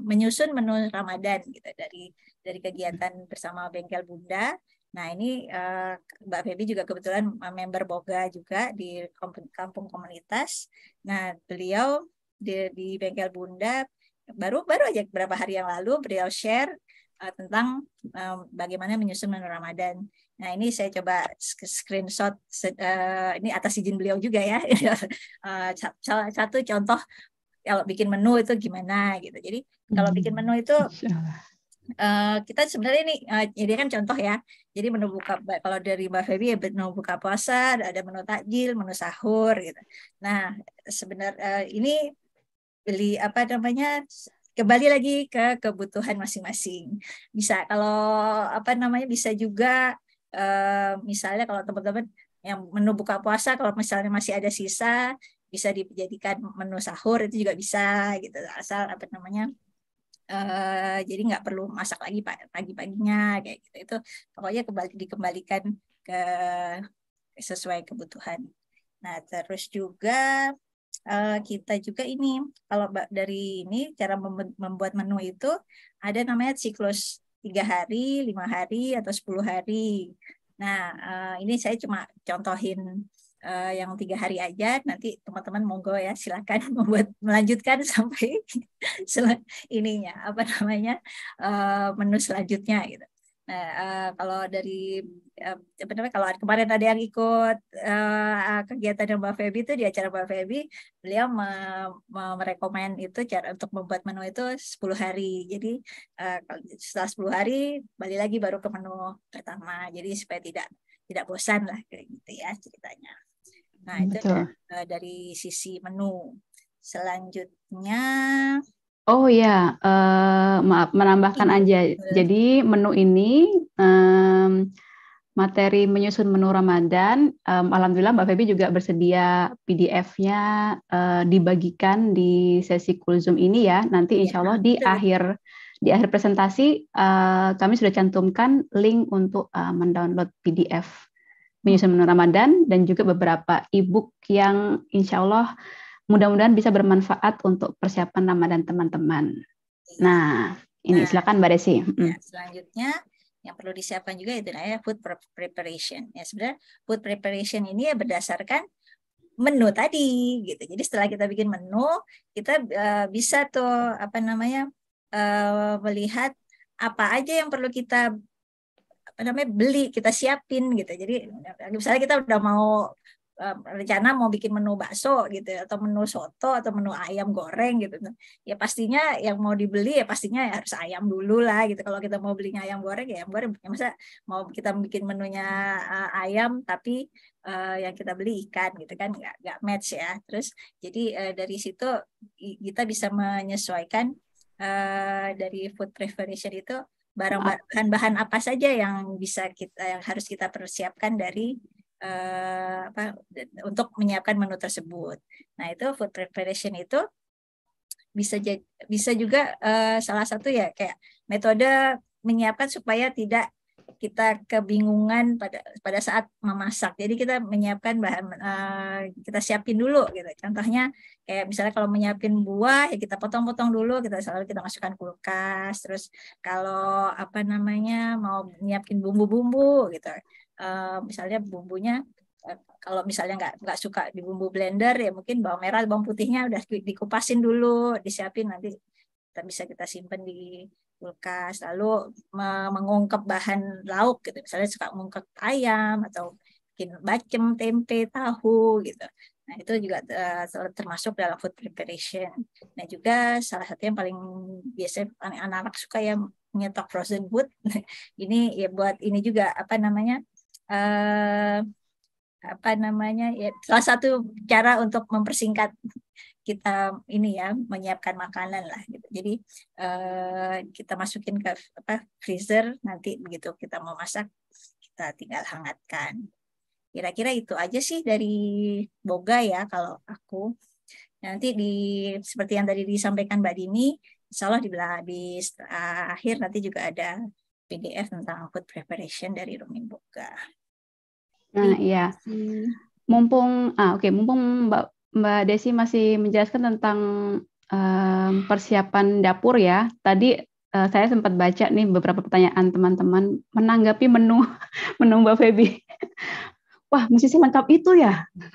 menyusun menu Ramadan gitu dari dari kegiatan bersama Bengkel Bunda Nah, ini uh, Mbak Feby juga kebetulan eh, member Boga juga di kampung komunitas. Nah, beliau di, di bengkel Bunda baru baru aja beberapa hari yang lalu beliau share uh, tentang uh, bagaimana menyusun menu Ramadan. Nah, ini saya coba screenshot uh, ini atas izin beliau juga ya. uh, satu contoh kalau bikin menu itu gimana gitu. Jadi kalau hmm. bikin menu itu Eh, kita sebenarnya ini jadi eh, kan contoh ya. Jadi menu buka kalau dari Mbak Febi ya menu buka puasa, ada menu takjil, menu sahur gitu. Nah, sebenarnya eh, ini beli apa namanya kembali lagi ke kebutuhan masing-masing. Bisa kalau apa namanya bisa juga misalnya kalau teman-teman yang menu buka puasa kalau misalnya masih ada sisa bisa dijadikan menu sahur itu juga bisa gitu asal apa namanya Eh, jadi nggak perlu masak lagi pagi-paginya kayak gitu itu pokoknya kembali dikembalikan ke sesuai kebutuhan nah terus juga eh, kita juga ini kalau dari ini cara membuat menu itu ada namanya siklus tiga hari lima hari atau sepuluh hari nah eh, ini saya cuma contohin uh, yang tiga hari aja nanti teman-teman monggo ya silakan membuat melanjutkan sampai ininya apa namanya uh, menu selanjutnya gitu nah uh, kalau dari uh, apa namanya kalau kemarin ada yang ikut uh, kegiatan mbak Feby itu di acara mbak Feby beliau me merekomen itu cara untuk membuat menu itu 10 hari jadi uh, setelah 10 hari balik lagi baru ke menu pertama jadi supaya tidak tidak bosan lah kayak gitu ya ceritanya. Nah, itu Betul. Eh, dari sisi menu. Selanjutnya Oh ya, uh, maaf menambahkan iya, aja. Jadi menu ini um, materi menyusun menu Ramadan, um, alhamdulillah Mbak Feby juga bersedia PDF-nya uh, eh, dibagikan di sesi kulzum ini ya. Nanti iya, insya Allah di akhir di akhir presentasi uh, kami sudah cantumkan link untuk uh, mendownload PDF menyusun menu Ramadan dan juga beberapa e-book yang insya Allah mudah-mudahan bisa bermanfaat untuk persiapan Ramadan teman-teman. Nah, ini nah, silakan Mbak Desi. Ya, selanjutnya yang perlu disiapkan juga itu namanya food preparation. Ya sebenarnya food preparation ini ya berdasarkan menu tadi gitu. Jadi setelah kita bikin menu, kita uh, bisa tuh apa namanya uh, melihat apa aja yang perlu kita apa namanya beli kita siapin gitu jadi misalnya kita udah mau rencana mau bikin menu bakso gitu atau menu soto atau menu ayam goreng gitu ya pastinya yang mau dibeli ya pastinya ya harus ayam dulu lah gitu kalau kita mau belinya ayam goreng ya ayam goreng ya masa mau kita bikin menunya uh, ayam tapi uh, yang kita beli ikan gitu kan nggak nggak match ya terus jadi uh, dari situ kita bisa menyesuaikan uh, dari food preparation itu Ah. bahan-bahan apa saja yang bisa kita yang harus kita persiapkan dari uh, apa untuk menyiapkan menu tersebut. Nah, itu food preparation itu bisa bisa juga uh, salah satu ya kayak metode menyiapkan supaya tidak kita kebingungan pada pada saat memasak. Jadi kita menyiapkan bahan uh, kita siapin dulu gitu. Contohnya kayak misalnya kalau menyiapin buah ya kita potong-potong dulu, kita selalu kita masukkan kulkas. Terus kalau apa namanya mau menyiapin bumbu-bumbu gitu. Uh, misalnya bumbunya eh, kalau misalnya nggak nggak suka di bumbu blender ya mungkin bawang merah bawang putihnya udah dikupasin dulu disiapin nanti kita bisa kita simpan di kulkas lalu mengungkap bahan lauk gitu misalnya suka mengungkap ayam atau bikin bacem tempe tahu gitu nah itu juga uh, termasuk dalam food preparation nah juga salah satu yang paling biasa anak-anak suka ya menyetok frozen food ini ya buat ini juga apa namanya uh, apa namanya ya salah satu cara untuk mempersingkat kita ini ya menyiapkan makanan lah gitu. Jadi eh, kita masukin ke apa freezer nanti begitu kita mau masak kita tinggal hangatkan. Kira-kira itu aja sih dari boga ya kalau aku. Nanti di seperti yang tadi disampaikan Mbak Dini, insya Allah di, di akhir nanti juga ada PDF tentang food preparation dari Rumin Boga. Nah, iya. Mumpung ah oke, okay. mumpung Mbak Mbak Desi masih menjelaskan tentang um, persiapan dapur ya. Tadi uh, saya sempat baca nih beberapa pertanyaan teman-teman menanggapi menu menu Mbak Febi. Wah, mesti sih mantap itu ya.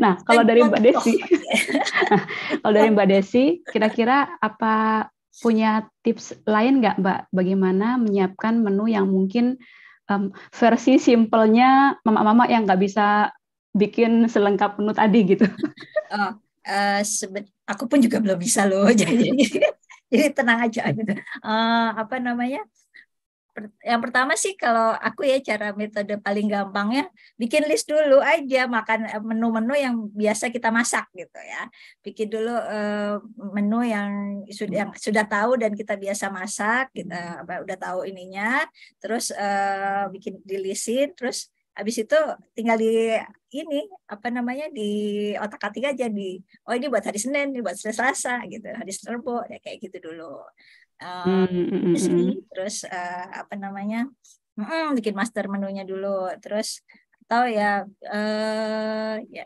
Nah, kalau dari Mbak Desi, kalau dari Mbak Desi, kira-kira apa punya tips lain nggak Mbak? Bagaimana menyiapkan menu yang mungkin um, versi simpelnya mama-mama yang nggak bisa bikin selengkap menu tadi gitu. Oh, uh, aku pun juga belum bisa loh. Jadi jadi tenang aja Uh, apa namanya? yang pertama sih kalau aku ya cara metode paling gampangnya bikin list dulu aja makan eh, menu-menu yang biasa kita masak gitu ya bikin dulu uh, menu yang sudah yang sudah tahu dan kita biasa masak kita gitu, udah tahu ininya terus uh, bikin dilisin terus habis itu tinggal di ini apa namanya di otak atik aja di oh ini buat hari Senin ini buat Selasa gitu hari Rabu ya kayak gitu dulu um, hmm, terus, hmm. terus uh, apa namanya mm, bikin master menunya dulu terus atau ya uh, ya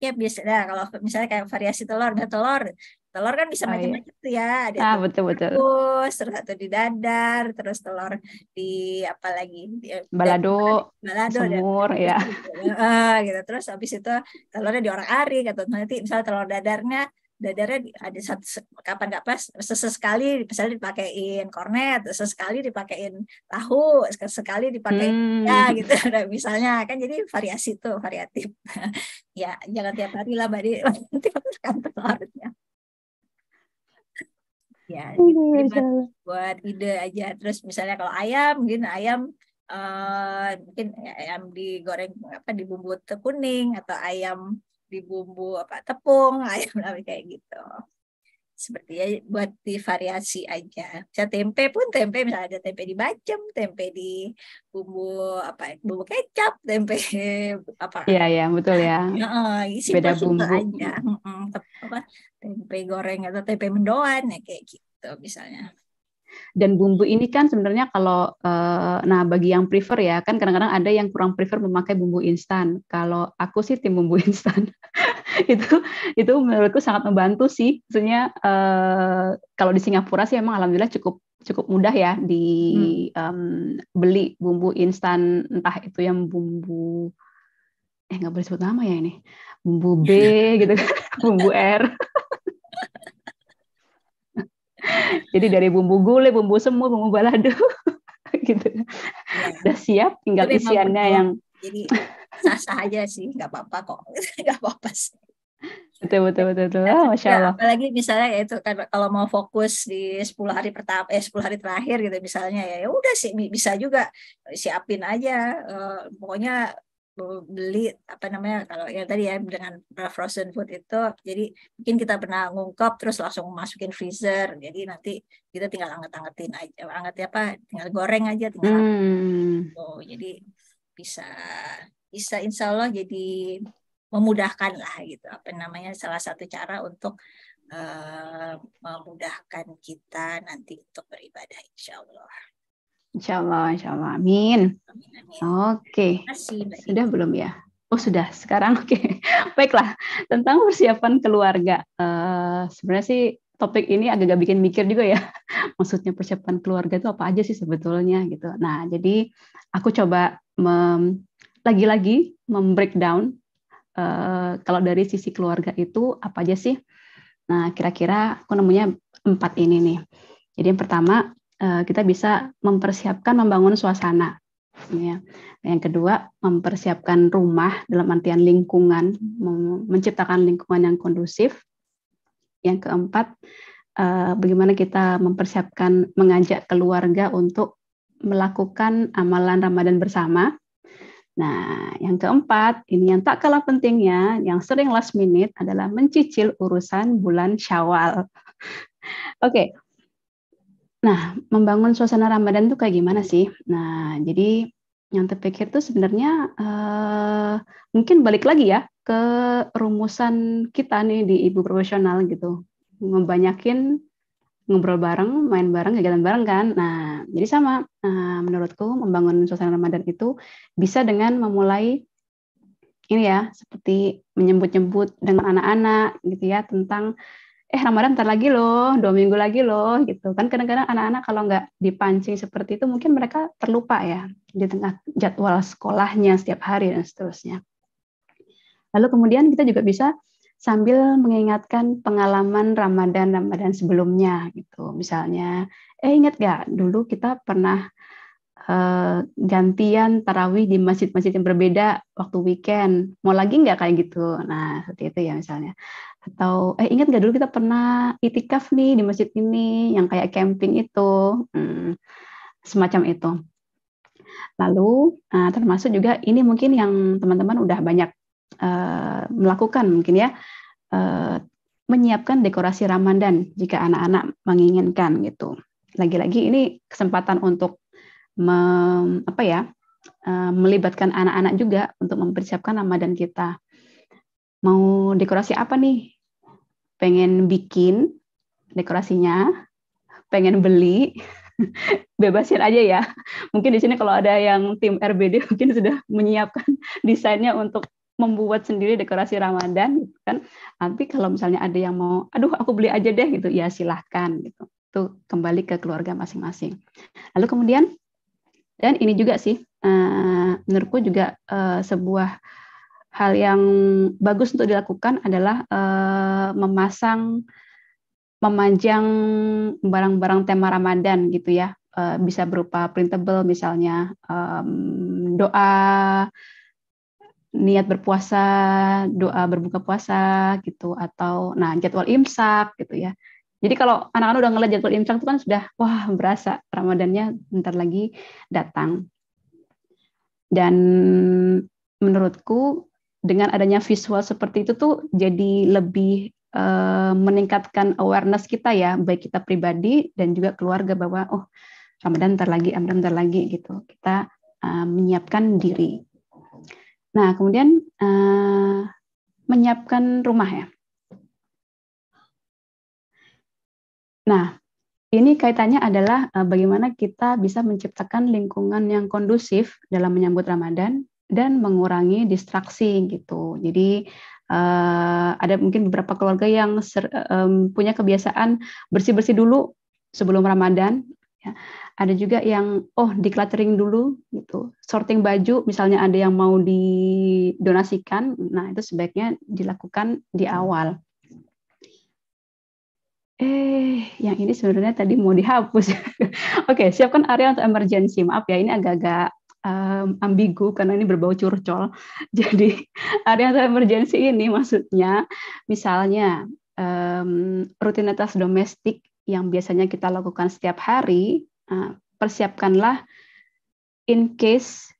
ya biasa nah, kalau misalnya kayak variasi telur ada telur Telur kan bisa oh, iya. macam-macam tuh ya. Ada ah, betul betul. Kukus, terus satu di dadar, terus telur di apa lagi? Di, eh, balado, balado, semur, dan, ya. Iya. Gitu. gitu. Terus habis itu telurnya di orang ari gitu. nanti misalnya telur dadarnya dadarnya ada satu kapan nggak pas sesekali misalnya dipakein kornet sesekali dipakein tahu sesekali dipakein hmm. ya gitu nah, misalnya kan jadi variasi tuh variatif ya jangan tiap hari lah mbak nanti harus kantor ya iya, buat, iya. buat ide aja terus misalnya kalau ayam mungkin ayam uh, mungkin ayam digoreng apa di bumbu kuning atau ayam di bumbu apa tepung ayam kayak gitu seperti ya buat divariasi aja. Bisa tempe pun tempe misalnya ada tempe di bacem, tempe di bumbu apa ya, bumbu kecap, tempe apa. Iya ya, betul ya. beda bumbu aja. apa tempe goreng atau tempe mendoan ya kayak gitu misalnya. Dan bumbu ini kan sebenarnya kalau uh, nah bagi yang prefer ya kan kadang-kadang ada yang kurang prefer memakai bumbu instan. Kalau aku sih tim bumbu instan itu itu menurutku sangat membantu sih maksudnya uh, kalau di Singapura sih emang alhamdulillah cukup cukup mudah ya di hmm. um, beli bumbu instan entah itu yang bumbu eh nggak boleh sebut nama ya ini bumbu B iya. gitu kan. bumbu R jadi dari bumbu gulai bumbu semur bumbu balado gitu iya. udah siap tinggal isiannya yang jadi sah-sah aja sih nggak apa-apa kok nggak apa-apa sih betul betul betul, betul. Oh, masya Allah. apalagi misalnya ya itu kan, kalau mau fokus di 10 hari pertama eh 10 hari terakhir gitu misalnya ya, ya udah sih bisa juga siapin aja uh, pokoknya eh, beli apa namanya kalau ya tadi ya dengan frozen food itu jadi mungkin kita pernah ngungkap terus langsung masukin freezer jadi nanti kita tinggal anget-angetin aja anget apa tinggal goreng aja tinggal hmm. oh, jadi bisa bisa insya Allah jadi memudahkan lah gitu apa namanya salah satu cara untuk uh, memudahkan kita nanti untuk beribadah insya Allah. Insya Allah, insya Allah. Amin. amin, amin. Oke. Okay. Sudah belum ya? Oh sudah, sekarang oke. Okay. Baiklah, tentang persiapan keluarga. Uh, sebenarnya sih topik ini agak-agak bikin mikir juga ya. Maksudnya persiapan keluarga itu apa aja sih sebetulnya gitu. Nah, jadi aku coba mem, lagi-lagi membreakdown uh, kalau dari sisi keluarga itu apa aja sih? Nah, kira-kira aku nemunya empat ini nih. Jadi yang pertama uh, kita bisa mempersiapkan membangun suasana. Ya. Yang kedua mempersiapkan rumah dalam artian lingkungan, menciptakan lingkungan yang kondusif. Yang keempat uh, bagaimana kita mempersiapkan mengajak keluarga untuk melakukan amalan Ramadan bersama. Nah, yang keempat, ini yang tak kalah pentingnya, yang sering last minute adalah mencicil urusan bulan Syawal. Oke. okay. Nah, membangun suasana Ramadan itu kayak gimana sih? Nah, jadi yang terpikir itu sebenarnya uh, mungkin balik lagi ya ke rumusan kita nih di ibu profesional gitu. Membanyakin ngobrol bareng, main bareng, kegiatan bareng kan. Nah, jadi sama. Nah, menurutku membangun suasana Ramadan itu bisa dengan memulai ini ya, seperti menyebut-nyebut dengan anak-anak gitu ya tentang eh Ramadan ntar lagi loh, dua minggu lagi loh gitu kan kadang-kadang anak-anak kalau nggak dipancing seperti itu mungkin mereka terlupa ya di tengah jadwal sekolahnya setiap hari dan seterusnya. Lalu kemudian kita juga bisa sambil mengingatkan pengalaman Ramadan Ramadan sebelumnya gitu. Misalnya, eh ingat gak dulu kita pernah uh, gantian tarawih di masjid-masjid yang berbeda waktu weekend. Mau lagi nggak kayak gitu? Nah, seperti itu ya misalnya. Atau eh ingat gak dulu kita pernah itikaf nih di masjid ini yang kayak camping itu. Hmm, semacam itu. Lalu, nah, termasuk juga ini mungkin yang teman-teman udah banyak Eh, melakukan mungkin ya uh, menyiapkan dekorasi Ramadan jika anak-anak menginginkan gitu. Lagi-lagi ini kesempatan untuk mem, apa ya uh, melibatkan anak-anak juga untuk mempersiapkan Ramadan kita. Mau dekorasi apa nih? Pengen bikin dekorasinya, pengen beli, bebasin aja ya. Mungkin di sini kalau ada yang tim RBD mungkin sudah menyiapkan desainnya untuk membuat sendiri dekorasi Ramadan gitu kan. Nanti kalau misalnya ada yang mau, aduh aku beli aja deh gitu, ya silahkan gitu. Itu kembali ke keluarga masing-masing. Lalu kemudian dan ini juga sih eh, menurutku juga eh, sebuah hal yang bagus untuk dilakukan adalah eh, memasang memanjang barang-barang tema Ramadan gitu ya. bisa berupa printable misalnya doa, doa niat berpuasa, doa berbuka puasa gitu atau nah jadwal imsak gitu ya. Jadi kalau anak-anak udah ngeliat jadwal imsak itu kan sudah wah berasa Ramadannya bentar lagi datang. Dan menurutku dengan adanya visual seperti itu tuh jadi lebih e, meningkatkan awareness kita ya baik kita pribadi dan juga keluarga bahwa oh Ramadan ntar lagi, Ramadan ntar lagi gitu. Kita e, menyiapkan diri Nah, kemudian uh, menyiapkan rumah ya. Nah, ini kaitannya adalah uh, bagaimana kita bisa menciptakan lingkungan yang kondusif dalam menyambut Ramadan dan mengurangi distraksi gitu. Jadi uh, ada mungkin beberapa keluarga yang ser, um, punya kebiasaan bersih-bersih dulu sebelum Ramadan Ya. Ada juga yang oh decluttering dulu gitu, sorting baju misalnya ada yang mau didonasikan, nah itu sebaiknya dilakukan di hmm. awal. Eh, yang ini sebenarnya tadi mau dihapus. Oke, okay, siapkan area untuk emergency. Maaf ya, ini agak-agak um, ambigu karena ini berbau curcol. Jadi area untuk emergency ini maksudnya, misalnya um, rutinitas domestik yang biasanya kita lakukan setiap hari, eh, persiapkanlah in case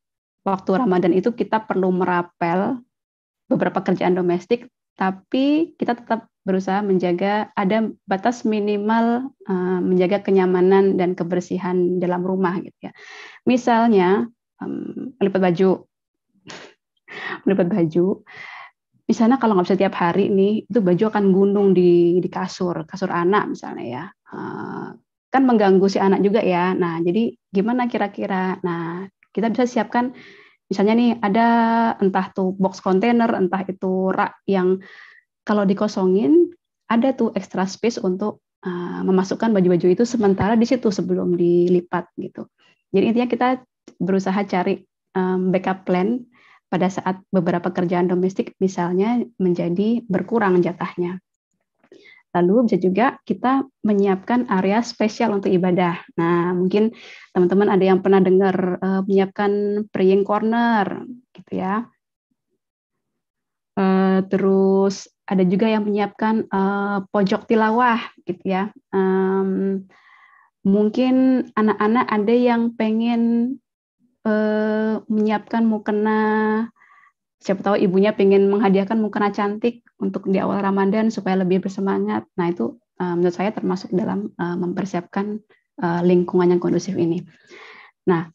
waktu Ramadan itu kita perlu merapel beberapa kerjaan domestik, tapi kita tetap berusaha menjaga ada batas minimal eh, menjaga kenyamanan dan kebersihan dalam rumah gitu ya. Misalnya melipat baju, melipat baju di sana kalau nggak bisa tiap hari nih itu baju akan gunung di di kasur kasur anak misalnya ya eh, kan mengganggu si anak juga ya nah jadi gimana kira-kira nah kita bisa siapkan misalnya nih ada entah tuh box kontainer, entah itu rak yang kalau dikosongin ada tuh extra space untuk uh, memasukkan baju-baju itu sementara di situ sebelum dilipat gitu. Jadi intinya kita berusaha cari um, backup plan pada saat beberapa kerjaan domestik misalnya menjadi berkurang jatahnya. Lalu bisa juga kita menyiapkan area spesial untuk ibadah. Nah, mungkin teman-teman ada yang pernah dengar uh, menyiapkan praying corner gitu ya. Uh, terus ada juga yang menyiapkan uh, pojok tilawah gitu ya. Um, mungkin anak-anak ada yang pengen eh, menyiapkan mukena siapa tahu ibunya pengen menghadiahkan mukena cantik untuk di awal Ramadan supaya lebih bersemangat. Nah, itu eh, menurut saya termasuk dalam eh, mempersiapkan eh, lingkungan yang kondusif ini. Nah,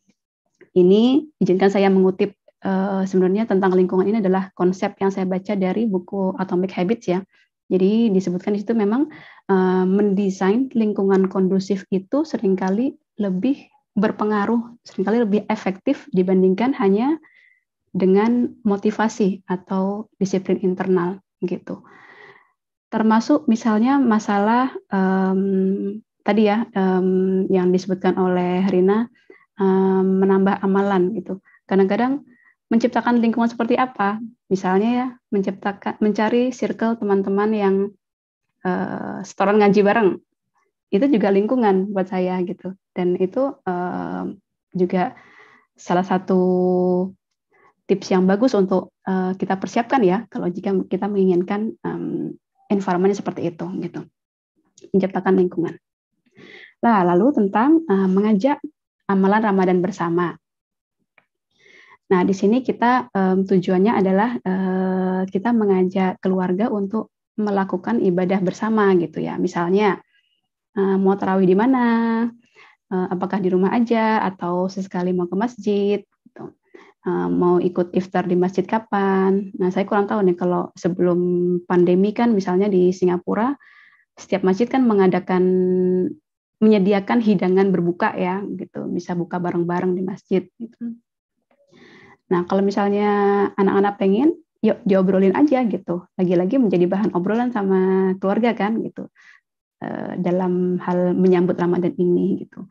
ini izinkan saya mengutip eh, sebenarnya tentang lingkungan ini adalah konsep yang saya baca dari buku Atomic Habits ya. Jadi disebutkan di situ memang uh, mendesain lingkungan kondusif itu seringkali lebih berpengaruh seringkali lebih efektif dibandingkan hanya dengan motivasi atau disiplin internal gitu. Termasuk misalnya masalah um, tadi ya um, yang disebutkan oleh Rina um, menambah amalan gitu. Kadang-kadang menciptakan lingkungan seperti apa? Misalnya ya menciptakan mencari circle teman-teman yang uh, setoran ngaji bareng itu juga lingkungan buat saya gitu dan itu um, juga salah satu tips yang bagus untuk uh, kita persiapkan ya kalau jika kita menginginkan um, environment seperti itu gitu menciptakan lingkungan. Nah, lalu tentang uh, mengajak amalan Ramadan bersama. Nah, di sini kita um, tujuannya adalah uh, kita mengajak keluarga untuk melakukan ibadah bersama gitu ya. Misalnya Eh, mau terawih di mana, eh, apakah di rumah aja atau sesekali mau ke masjid, gitu. Eh, mau ikut iftar di masjid kapan. Nah, saya kurang tahu nih kalau sebelum pandemi kan misalnya di Singapura setiap masjid kan mengadakan menyediakan hidangan berbuka ya gitu bisa buka bareng-bareng di masjid gitu. Nah kalau misalnya anak-anak pengen yuk diobrolin aja gitu lagi-lagi menjadi bahan obrolan sama keluarga kan gitu Eh, dalam hal menyambut Ramadan ini gitu.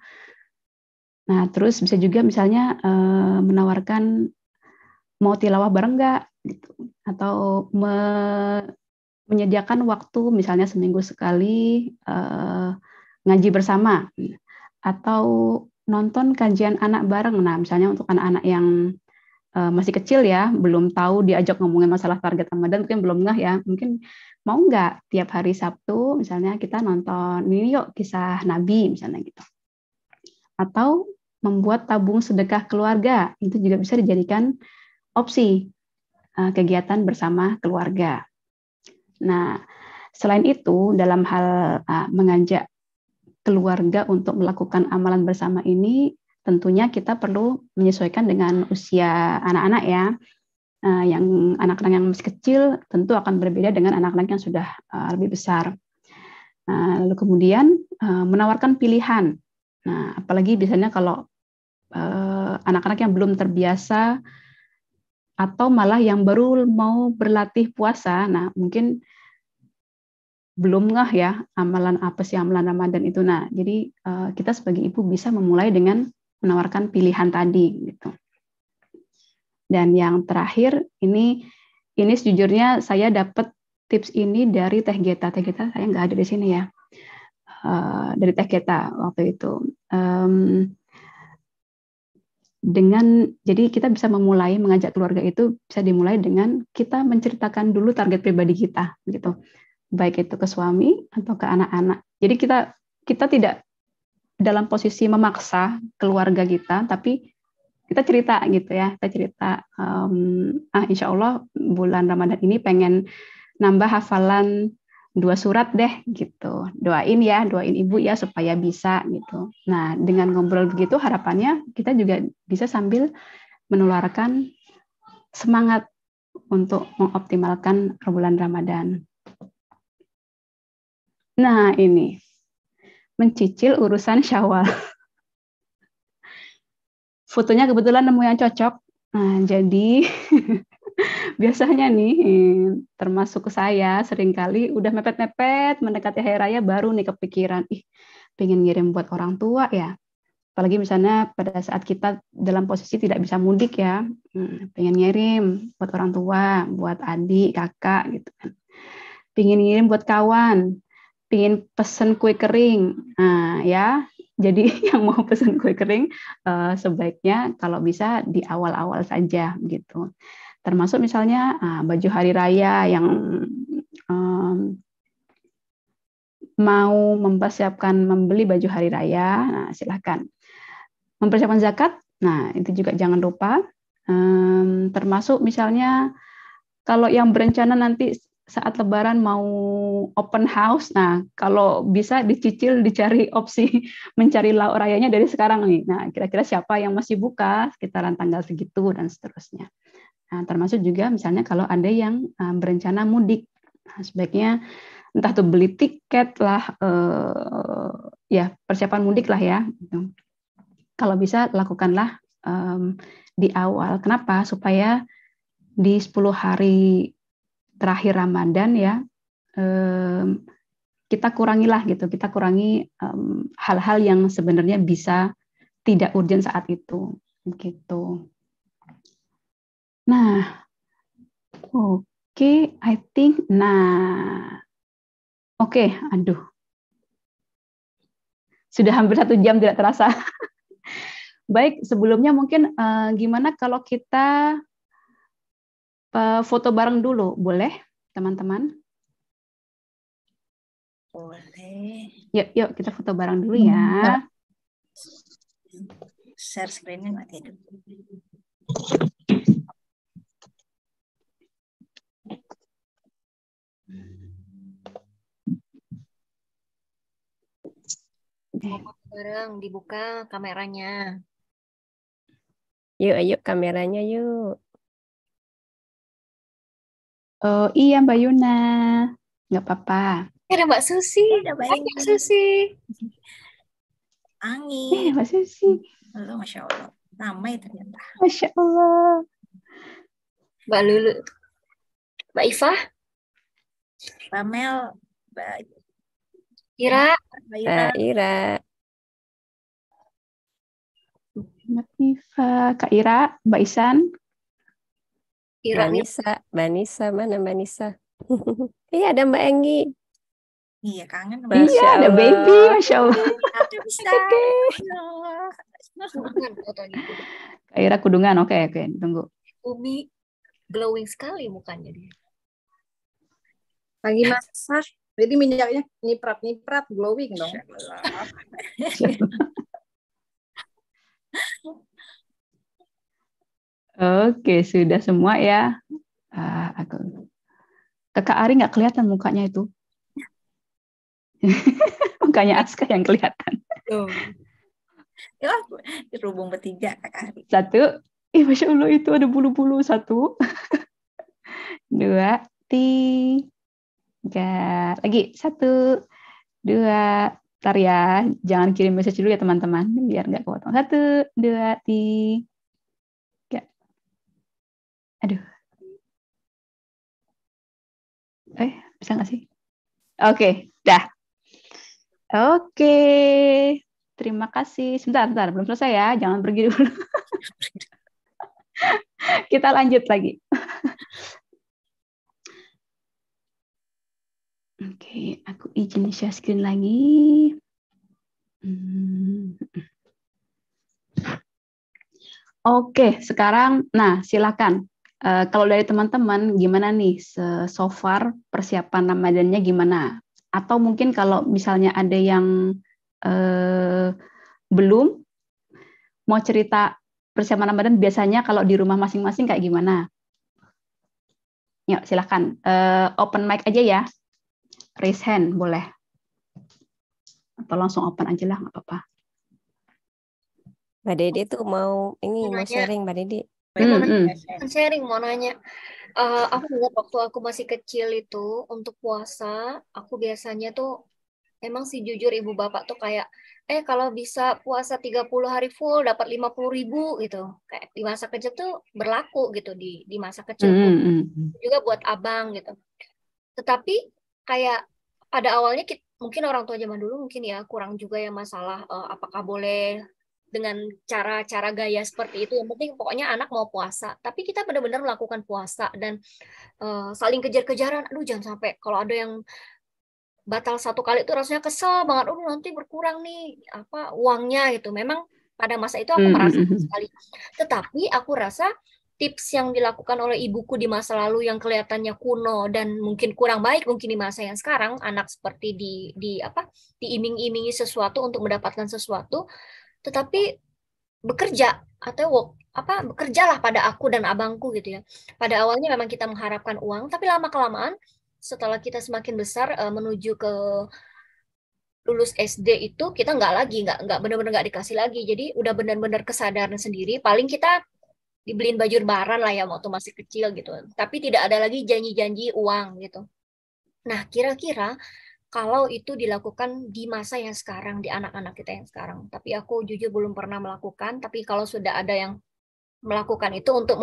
Nah, terus bisa juga misalnya uh, menawarkan mau tilawah bareng nggak gitu atau me menyediakan waktu misalnya seminggu sekali uh, ngaji bersama atau nonton kajian anak bareng. Nah, misalnya untuk anak-anak yang uh, masih kecil ya, belum tahu diajak ngomongin masalah target Ramadan mungkin belum ngah ya. Mungkin mau nggak tiap hari Sabtu misalnya kita nonton ini yuk kisah Nabi misalnya gitu. Atau membuat tabung sedekah keluarga itu juga bisa dijadikan opsi eh, kegiatan bersama keluarga. Nah, selain itu dalam hal eh, mengajak keluarga untuk melakukan amalan bersama ini tentunya kita perlu menyesuaikan dengan usia anak-anak ya uh, yang anak-anak yang masih kecil tentu akan berbeda dengan anak-anak yang sudah uh, lebih besar. Nah, lalu kemudian uh, menawarkan pilihan. Nah, apalagi biasanya kalau anak-anak uh, yang belum terbiasa atau malah yang baru mau berlatih puasa, nah mungkin belum nggak ya amalan apa sih amalan Ramadan itu. Nah, jadi uh, kita sebagai ibu bisa memulai dengan menawarkan pilihan tadi gitu. Dan yang terakhir ini ini sejujurnya saya dapat tips ini dari Teh Geta. Teh Geta saya nggak ada di sini ya. Uh, dari Teh Geta waktu itu. Um, dengan jadi kita bisa memulai mengajak keluarga itu bisa dimulai dengan kita menceritakan dulu target pribadi kita gitu baik itu ke suami atau ke anak-anak jadi kita kita tidak dalam posisi memaksa keluarga kita tapi kita cerita gitu ya kita cerita um, ah insya Allah bulan Ramadan ini pengen nambah hafalan dua surat deh gitu doain ya doain ibu ya supaya bisa gitu nah dengan ngobrol begitu harapannya kita juga bisa sambil menularkan semangat untuk mengoptimalkan bulan Ramadan nah ini mencicil urusan syawal fotonya kebetulan nemu yang cocok. Nah, jadi biasanya nih termasuk ke saya seringkali udah mepet-mepet mendekati hari raya baru nih kepikiran ih pengen ngirim buat orang tua ya apalagi misalnya pada saat kita dalam posisi tidak bisa mudik ya hmm, pengen ngirim buat orang tua buat adik kakak gitu kan pengen ngirim buat kawan pengen pesen kue kering nah ya jadi yang mau pesan kue kering uh, sebaiknya kalau bisa di awal-awal saja gitu. Termasuk misalnya uh, baju hari raya yang um, mau mempersiapkan membeli baju hari raya, nah silahkan. Mempersiapkan zakat, nah itu juga jangan lupa. Um, termasuk misalnya kalau yang berencana nanti saat lebaran mau open house. Nah, kalau bisa dicicil dicari opsi mencari lauk rayanya dari sekarang nih. Nah, kira-kira siapa yang masih buka sekitaran tanggal segitu dan seterusnya. Nah, termasuk juga misalnya kalau ada yang eh, berencana mudik. Nah, sebaiknya entah tuh beli tiket lah eh, ya persiapan mudik lah ya. Gitu. Kalau bisa lakukanlah eh, di awal. Kenapa? Supaya di 10 hari terakhir Ramadan ya um, kita kurangilah gitu, kita kurangi hal-hal um, yang sebenarnya bisa tidak urgent saat itu gitu. Nah, oke, okay, I think nah. Oke, okay, aduh. Sudah hampir satu jam tidak terasa. Baik, sebelumnya mungkin uh, gimana kalau kita Eh, foto bareng dulu, boleh teman-teman? Boleh. Yuk, yuk kita foto bareng dulu ya. Hmm. Share screen-nya gitu? eh. mati dulu. bareng dibuka kameranya. Yuk, ayo kameranya yuk. Oh, iya Mbak Yuna. Nggak apa-apa. Ada Mbak Susi. Ada Mbak Yuna. Mbak Susi. Angin. Eh, Mbak Susi. Halo, Masya Allah. Ramai ternyata. Masya Allah. Mbak Lulu. Mbak Iva. Mbak Mel. Mbak Ira. Mbak Ira. Mbak Ira. Mbak Iva. Kak Ira. Mbak Isan. Mbak Nisa. Mbak Nisa, mana Mbak Nisa? iya, ada Mbak Enggi. Iya, kangen. Mbak iya, ada baby, Masya Allah. Ada bisa. Kudungan Kak Ira kudungan, oke, okay, oke, okay. tunggu. Umi glowing sekali mukanya dia. Lagi masak, jadi minyaknya niprat-niprat glowing dong. Oke, sudah semua ya. Ah, aku. Kakak Ari nggak kelihatan mukanya itu. mukanya Aska yang kelihatan. Tuh. Ya, terhubung bertiga Kakak Ari. Satu. Ih, Masya Allah itu ada bulu-bulu. Satu. dua. Tiga. Lagi. Satu. Dua. Ntar ya, jangan kirim message dulu ya teman-teman, biar nggak kepotong. Satu, dua, tiga. Aduh. Eh, bisa nggak sih? Oke, okay, dah. Oke. Okay. Terima kasih. Sebentar, sebentar, Belum selesai ya. Jangan pergi dulu. Kita lanjut lagi. Oke, okay, aku izin share screen lagi. Hmm. Oke, okay, sekarang, nah silakan Eh, kalau dari teman-teman, gimana nih so far persiapan Ramadannya gimana? Atau mungkin kalau misalnya ada yang uh, belum mau cerita persiapan Ramadan biasanya kalau di rumah masing-masing kayak gimana? Yuk silahkan uh, eh, open mic aja ya, raise hand boleh atau langsung open aja lah nggak apa-apa. Mbak Dede tuh mau ini mau sharing Mbak Dede mereka -hmm. Kan hmm. Kan sharing mau nanya uh, aku ingat waktu aku masih kecil itu untuk puasa aku biasanya tuh emang sih jujur ibu bapak tuh kayak eh kalau bisa puasa 30 hari full dapat 50 ribu gitu kayak di masa kecil tuh berlaku gitu di di masa kecil mm -hmm. juga buat abang gitu tetapi kayak pada awalnya kita, mungkin orang tua zaman dulu mungkin ya kurang juga ya masalah uh, apakah boleh dengan cara-cara gaya seperti itu yang penting pokoknya anak mau puasa tapi kita benar-benar melakukan puasa dan uh, saling kejar-kejaran aduh jangan sampai kalau ada yang batal satu kali itu rasanya kesel banget oh nanti berkurang nih apa uangnya gitu memang pada masa itu aku hmm, merasa hmm, hmm. sekali tetapi aku rasa tips yang dilakukan oleh ibuku di masa lalu yang kelihatannya kuno dan mungkin kurang baik mungkin di masa yang sekarang anak seperti di di apa diiming-imingi sesuatu untuk mendapatkan sesuatu tetapi bekerja atau work apa bekerjalah pada aku dan abangku gitu ya. Pada awalnya memang kita mengharapkan uang, tapi lama kelamaan setelah kita semakin besar uh, menuju ke lulus SD itu kita nggak lagi nggak nggak benar-benar nggak dikasih lagi. Jadi udah benar-benar kesadaran sendiri. Paling kita dibeliin baju lebaran lah ya waktu masih kecil gitu. Tapi tidak ada lagi janji-janji uang gitu. Nah kira-kira kalau itu dilakukan di masa yang sekarang di anak-anak kita yang sekarang tapi aku jujur belum pernah melakukan tapi kalau sudah ada yang melakukan itu untuk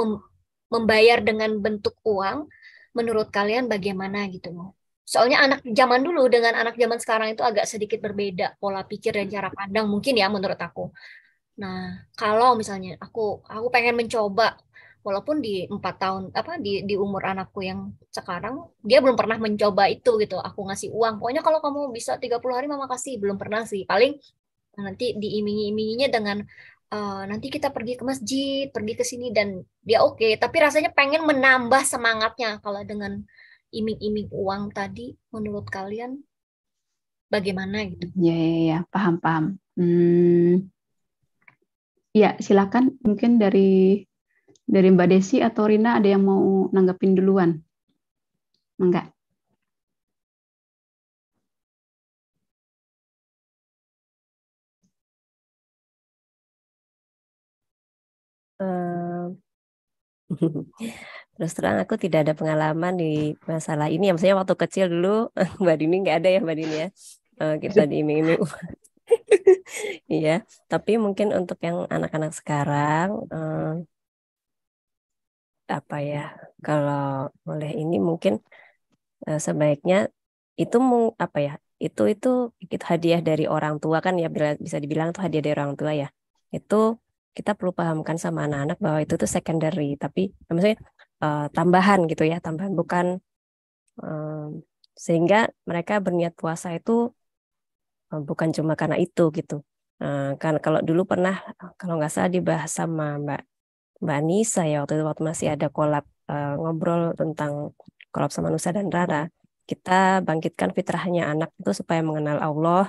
membayar dengan bentuk uang menurut kalian bagaimana gitu soalnya anak zaman dulu dengan anak zaman sekarang itu agak sedikit berbeda pola pikir dan cara pandang mungkin ya menurut aku nah kalau misalnya aku aku pengen mencoba walaupun di empat tahun apa di di umur anakku yang sekarang dia belum pernah mencoba itu gitu aku ngasih uang pokoknya kalau kamu bisa 30 hari mama kasih belum pernah sih paling nanti diimingi-iminginya dengan uh, nanti kita pergi ke masjid pergi ke sini dan dia oke okay. tapi rasanya pengen menambah semangatnya kalau dengan iming-iming uang tadi menurut kalian bagaimana gitu ya ya, ya. paham paham hmm. ya silakan mungkin dari dari Mbak Desi atau Rina ada yang mau nanggapin duluan? Enggak. Eh, terus terang aku tidak ada pengalaman di masalah ini. Ya, maksudnya waktu kecil dulu Mbak Dini nggak ada ya Mbak Dini ya. Eh, kita kita diiming ini. Iya, tapi mungkin untuk yang anak-anak sekarang eh, apa ya kalau oleh ini mungkin uh, sebaiknya itu apa ya itu itu kita hadiah dari orang tua kan ya bisa dibilang itu hadiah dari orang tua ya itu kita perlu pahamkan sama anak-anak bahwa itu tuh secondary tapi eh, maksudnya uh, tambahan gitu ya tambahan bukan um, sehingga mereka berniat puasa itu uh, bukan cuma karena itu gitu uh, kan kalau dulu pernah kalau nggak salah dibahas sama Mbak Mbak nisa ya waktu itu waktu masih ada kolab uh, eh, ngobrol tentang kolab sama Nusa dan Rara kita bangkitkan fitrahnya anak itu supaya mengenal Allah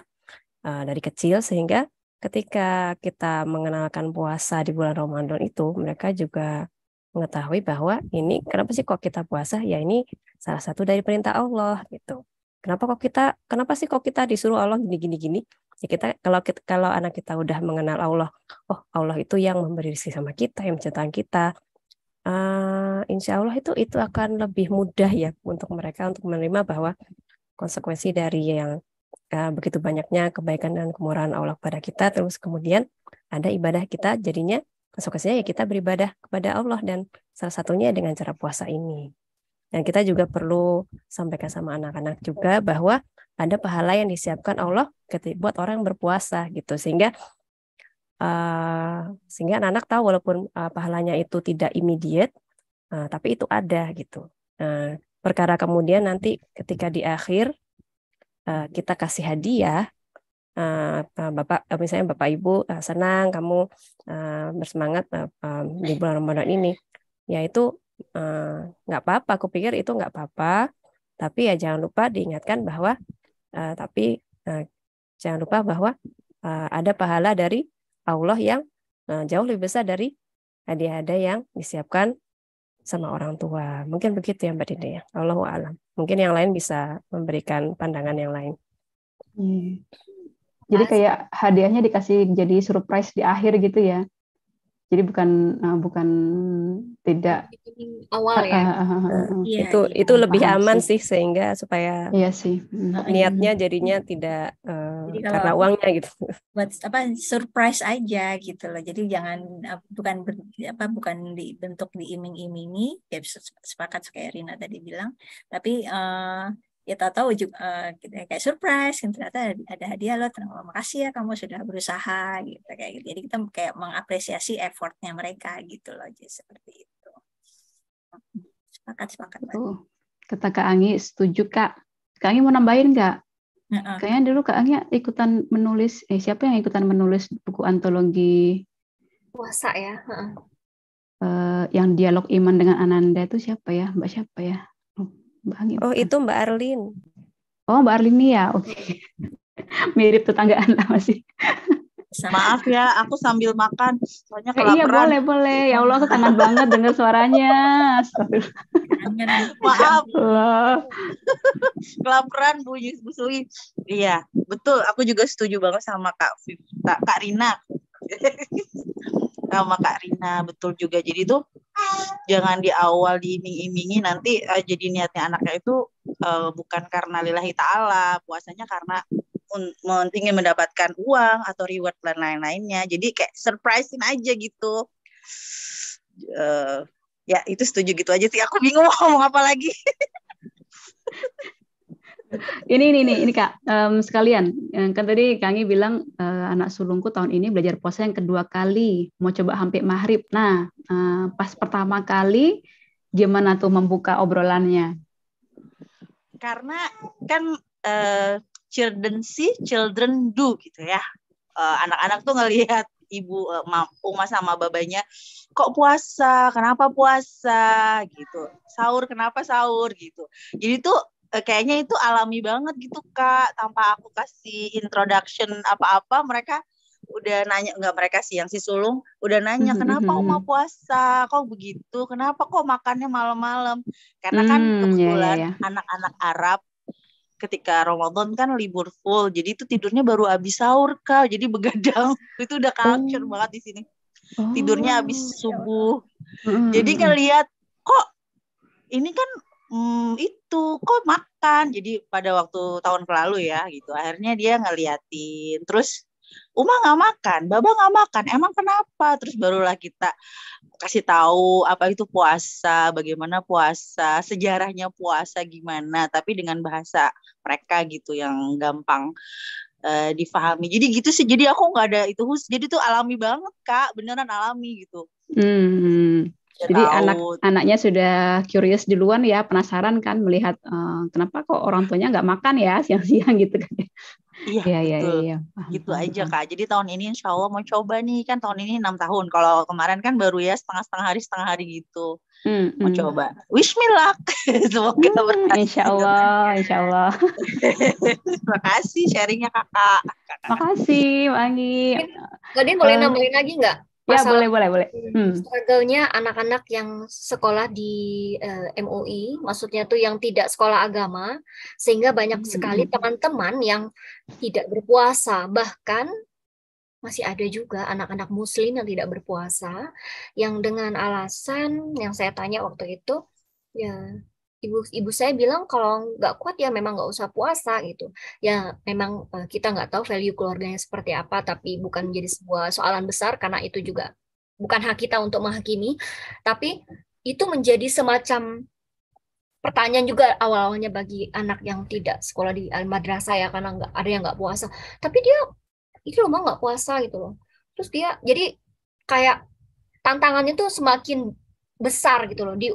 uh, dari kecil sehingga ketika kita mengenalkan puasa di bulan Ramadan itu mereka juga mengetahui bahwa ini kenapa sih kok kita puasa ya ini salah satu dari perintah Allah gitu kenapa kok kita kenapa sih kok kita disuruh Allah gini gini gini ya kita kalau kita, kalau anak kita udah mengenal Allah oh Allah itu yang memberi rezeki sama kita yang menciptakan kita uh, insya Allah itu itu akan lebih mudah ya untuk mereka untuk menerima bahwa konsekuensi dari yang uh, begitu banyaknya kebaikan dan kemurahan Allah kepada kita terus kemudian ada ibadah kita jadinya konsekuensinya ya kita beribadah kepada Allah dan salah satunya dengan cara puasa ini dan kita juga perlu sampaikan sama anak-anak juga bahwa ada pahala yang disiapkan Allah ketika buat orang yang berpuasa gitu. Sehingga uh, sehingga anak-anak tahu walaupun uh, pahalanya itu tidak immediate, uh, tapi itu ada gitu. Uh, perkara kemudian nanti ketika di akhir uh, kita kasih hadiah, uh, bapak misalnya bapak ibu uh, senang kamu uh, bersemangat uh, uh, di bulan Ramadan ini yaitu Eh, nggak uh, apa-apa. Aku pikir itu nggak apa-apa. Tapi ya jangan lupa diingatkan bahwa uh, tapi uh, jangan lupa bahwa uh, ada pahala dari Allah yang uh, jauh lebih besar dari hadiah-hadiah yang disiapkan sama orang tua. Mungkin begitu ya Mbak Dede ya. Allah alam. Mungkin yang lain bisa memberikan pandangan yang lain. Hmm. Jadi kayak hadiahnya dikasih jadi surprise di akhir gitu ya jadi bukan uh, bukan tidak awal ya uh, uh, Iya, itu iya. itu iya, lebih aman sih. sih sehingga supaya iya sih mm-hmm. niatnya mm-hmm. jadinya tidak uh, jadi kalau karena uangnya gitu buat apa surprise aja gitu loh jadi jangan eh, bukan apa bukan dibentuk diiming-imingi ya sepakat kayak Rina tadi bilang tapi uh, ya tak tahu eh, kita uh, kayak surprise kan ternyata ada hadiah loh terima kasih ya kamu sudah berusaha gitu kayak gitu jadi kita kayak mengapresiasi effortnya mereka gitu loh jadi seperti itu sepakat sepakat tuh kata kak Angi setuju kak kak Anggi mau nambahin nggak kayaknya dulu kak Angi ikutan menulis eh siapa yang ikutan menulis buku antologi puasa ya uh uh, yang dialog iman dengan Ananda itu siapa ya mbak siapa ya Gitu. Oh, itu Mbak Arlin. Oh, Mbak Arlin nih ya. Oke. Okay. Mirip tetanggaan lah masih. Maaf ya, aku sambil makan. Soalnya eh, iya, kelaparan. Iya, boleh, boleh. Ya Allah, aku kangen banget dengar suaranya. Maaf. Ya Allah. kelaparan bunyi busui. Iya, betul. Aku juga setuju banget sama Kak Vita, Kak Rina. sama Kak Rina, betul juga. Jadi tuh jangan di awal diiming-imingi nanti uh, jadi niatnya anaknya itu uh, bukan karena lillahi taala puasanya karena un- ingin mendapatkan uang atau reward dan lain-lainnya jadi kayak surprisein aja gitu uh, ya itu setuju gitu aja sih aku bingung mau ngomong apa lagi ini ini ini ini kak um, sekalian kan tadi Kangi bilang uh, anak sulungku tahun ini belajar puasa yang kedua kali mau coba hampir maghrib nah uh, pas pertama kali gimana tuh membuka obrolannya karena kan uh, children see children do gitu ya anak-anak uh, tuh ngelihat ibu uh, uma sama babanya kok puasa kenapa puasa gitu sahur kenapa sahur gitu jadi tuh kayaknya itu alami banget gitu kak tanpa aku kasih introduction apa-apa mereka udah nanya nggak mereka sih yang si sulung udah nanya kenapa oma puasa kok begitu kenapa kok makannya malam-malam karena kan hmm, iya, iya, kebetulan yeah, yeah. anak-anak Arab ketika Ramadan kan libur full jadi itu tidurnya baru habis sahur kak jadi begadang itu udah culture oh. banget di sini tidurnya habis oh. subuh jadi jadi ngelihat kok ini kan hmm, itu kok makan jadi pada waktu tahun lalu ya gitu akhirnya dia ngeliatin terus Uma nggak makan, Baba nggak makan. Emang kenapa? Terus barulah kita kasih tahu apa itu puasa, bagaimana puasa, sejarahnya puasa gimana, tapi dengan bahasa mereka gitu yang gampang uh, difahami. Jadi gitu sih. Jadi aku nggak ada itu Jadi tuh alami banget kak, beneran alami gitu. Hmm. hmm. Iya, Jadi anak-anaknya sudah curious duluan ya, penasaran kan melihat uh, kenapa kok orang tuanya nggak makan ya siang-siang gitu kan. Ya. Iya, iya, iya, iya. iya. Gitu aja kak. Jadi tahun ini insya Allah mau coba nih kan tahun ini enam tahun. Kalau kemarin kan baru ya setengah-setengah hari setengah hari gitu. Hmm, mau hmm. coba. Wish me luck. Semoga hmm, berhasil. Insya Allah, insya Allah. Terima kasih sharingnya kakak. Terima Makasih, Wangi. Gadin boleh eh, nambahin lagi nggak? ya, boleh boleh boleh hmm. hmm. struggle-nya anak-anak yang sekolah di uh, eh, MUI e, maksudnya tuh yang tidak sekolah agama sehingga banyak hmm. sekali teman-teman yang tidak berpuasa bahkan masih ada juga anak-anak muslim yang tidak berpuasa yang dengan alasan yang saya tanya waktu itu ya ibu ibu saya bilang kalau nggak kuat ya memang nggak usah puasa gitu ya memang eh, kita nggak tahu value keluarganya seperti apa tapi bukan menjadi sebuah soalan besar karena itu juga bukan hak kita untuk menghakimi tapi itu menjadi semacam pertanyaan juga awal-awalnya bagi anak yang tidak sekolah di madrasah ya karena nggak ada yang nggak puasa tapi dia itu loh mau nggak puasa gitu loh terus dia jadi kayak tantangannya tuh semakin besar gitu loh di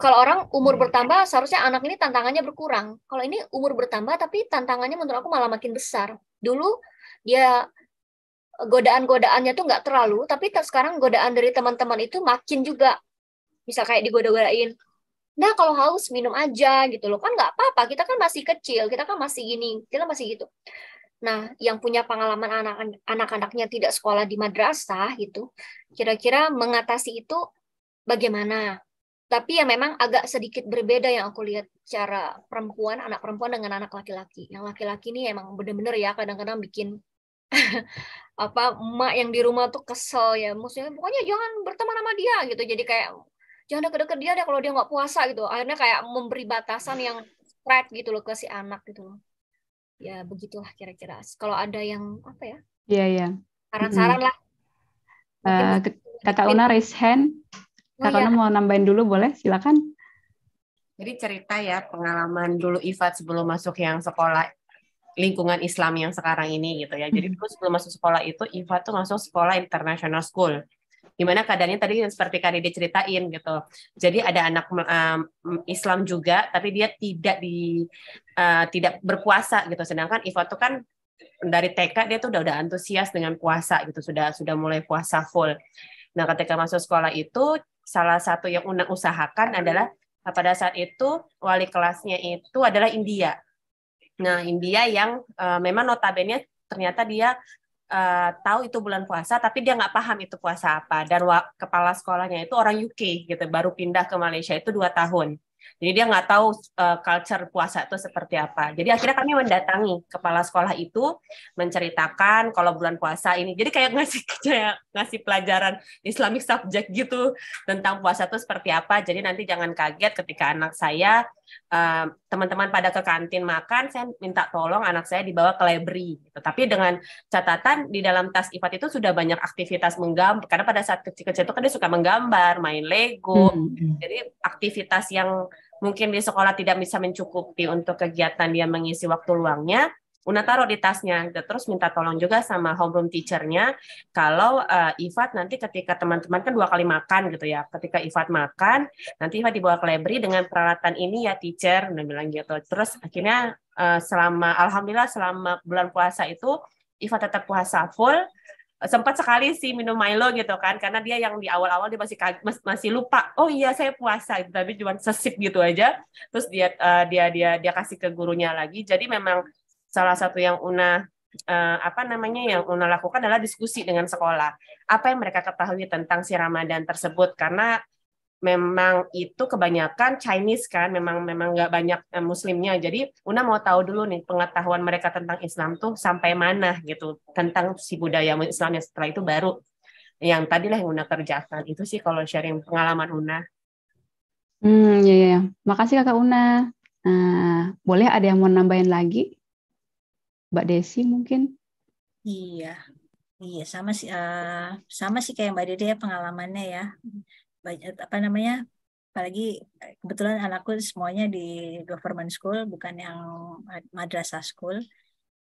kalau orang umur hmm. bertambah seharusnya anak ini tantangannya berkurang. Kalau ini umur bertambah tapi tantangannya menurut aku malah makin besar. Dulu dia ya, godaan-godaannya tuh nggak terlalu, tapi sekarang godaan dari teman-teman itu makin juga. Bisa kayak digoda-godain, nah kalau haus minum aja gitu loh, kan nggak apa-apa, kita kan masih kecil, kita kan masih gini, kita masih gitu. Nah, yang punya pengalaman anak-anak-anaknya tidak sekolah di madrasah gitu, kira-kira mengatasi itu bagaimana? tapi ya memang agak sedikit berbeda yang aku lihat cara perempuan anak perempuan dengan anak laki-laki yang laki-laki ini emang bener-bener ya kadang-kadang bikin apa emak yang di rumah tuh kesel ya maksudnya pokoknya jangan berteman sama dia gitu jadi kayak jangan deket-deket dia deh kalau dia nggak puasa gitu akhirnya kayak memberi batasan yang spread gitu loh ke si anak gitu loh ya begitulah kira-kira kalau ada yang apa ya iya yeah, iya yeah. saran-saran mm -hmm. lah uh, kakak Una raise hand Kak oh, iya. mau nambahin dulu boleh silakan. Jadi cerita ya pengalaman dulu Ifat sebelum masuk yang sekolah lingkungan Islam yang sekarang ini gitu ya. Jadi hmm. dulu sebelum masuk sekolah itu Ifat tuh masuk sekolah international school. Gimana keadaannya tadi seperti kali dia ceritain gitu. Jadi ada anak um, Islam juga tapi dia tidak di uh, tidak berpuasa gitu. Sedangkan Ifat tuh kan dari TK dia tuh udah udah antusias dengan puasa gitu sudah sudah mulai puasa full. Nah ketika masuk sekolah itu salah satu yang Unang usahakan adalah nah, pada saat itu wali kelasnya itu adalah India. Nah, India yang uh, memang notabene ternyata dia uh, tahu itu bulan puasa, tapi dia nggak paham itu puasa apa. Dan kepala sekolahnya itu orang UK gitu, baru pindah ke Malaysia itu dua tahun. Jadi dia nggak tahu uh, culture puasa itu seperti apa. Jadi akhirnya kami mendatangi kepala sekolah itu menceritakan kalau bulan puasa ini. Jadi kayak ngasih kayak ngasih pelajaran Islamic subject gitu tentang puasa itu seperti apa. Jadi nanti jangan kaget ketika anak saya eh, teman-teman uh, pada ke kantin makan, saya minta tolong anak saya dibawa ke library. Gitu. Tapi dengan catatan di dalam tas IPAT itu sudah banyak aktivitas menggambar. Karena pada saat kecil-kecil itu kan dia suka menggambar, main Lego. Hmm. hmm. Jadi aktivitas yang mungkin di sekolah tidak bisa mencukupi untuk kegiatan dia mengisi waktu luangnya, Una taruh di tasnya, terus minta tolong juga sama homeroom teachernya. Kalau uh, eh, Ifat nanti ketika teman-teman kan dua kali makan gitu ya, ketika Ifat makan, nanti Ifat dibawa ke library dengan peralatan ini ya teacher, udah bilang gitu. Terus akhirnya uh, selama, alhamdulillah selama bulan puasa itu Ifat tetap puasa full, sempat sekali sih minum Milo gitu kan karena dia yang di awal-awal dia masih masih lupa oh iya saya puasa gitu tapi cuma sesip gitu aja terus dia uh, dia dia dia kasih ke gurunya lagi jadi memang salah satu yang Una uh, apa namanya yang Una lakukan adalah diskusi dengan sekolah apa yang mereka ketahui tentang si Ramadan tersebut karena memang itu kebanyakan Chinese kan, memang memang nggak banyak eh, Muslimnya. Jadi Una mau tahu dulu nih pengetahuan mereka tentang Islam tuh sampai mana gitu tentang si budaya Islamnya. Setelah itu baru yang tadilah yang Una kerjakan itu sih kalau sharing pengalaman Una. Hmm, ya, ya. Makasih Kakak Una. Nah, boleh ada yang mau nambahin lagi? Mbak Desi mungkin? Iya, Iya sama sih uh, sama sih kayak Mbak Dede ya pengalamannya ya banyak apa namanya apalagi eh, kebetulan anakku semuanya di government school bukan yang madrasah school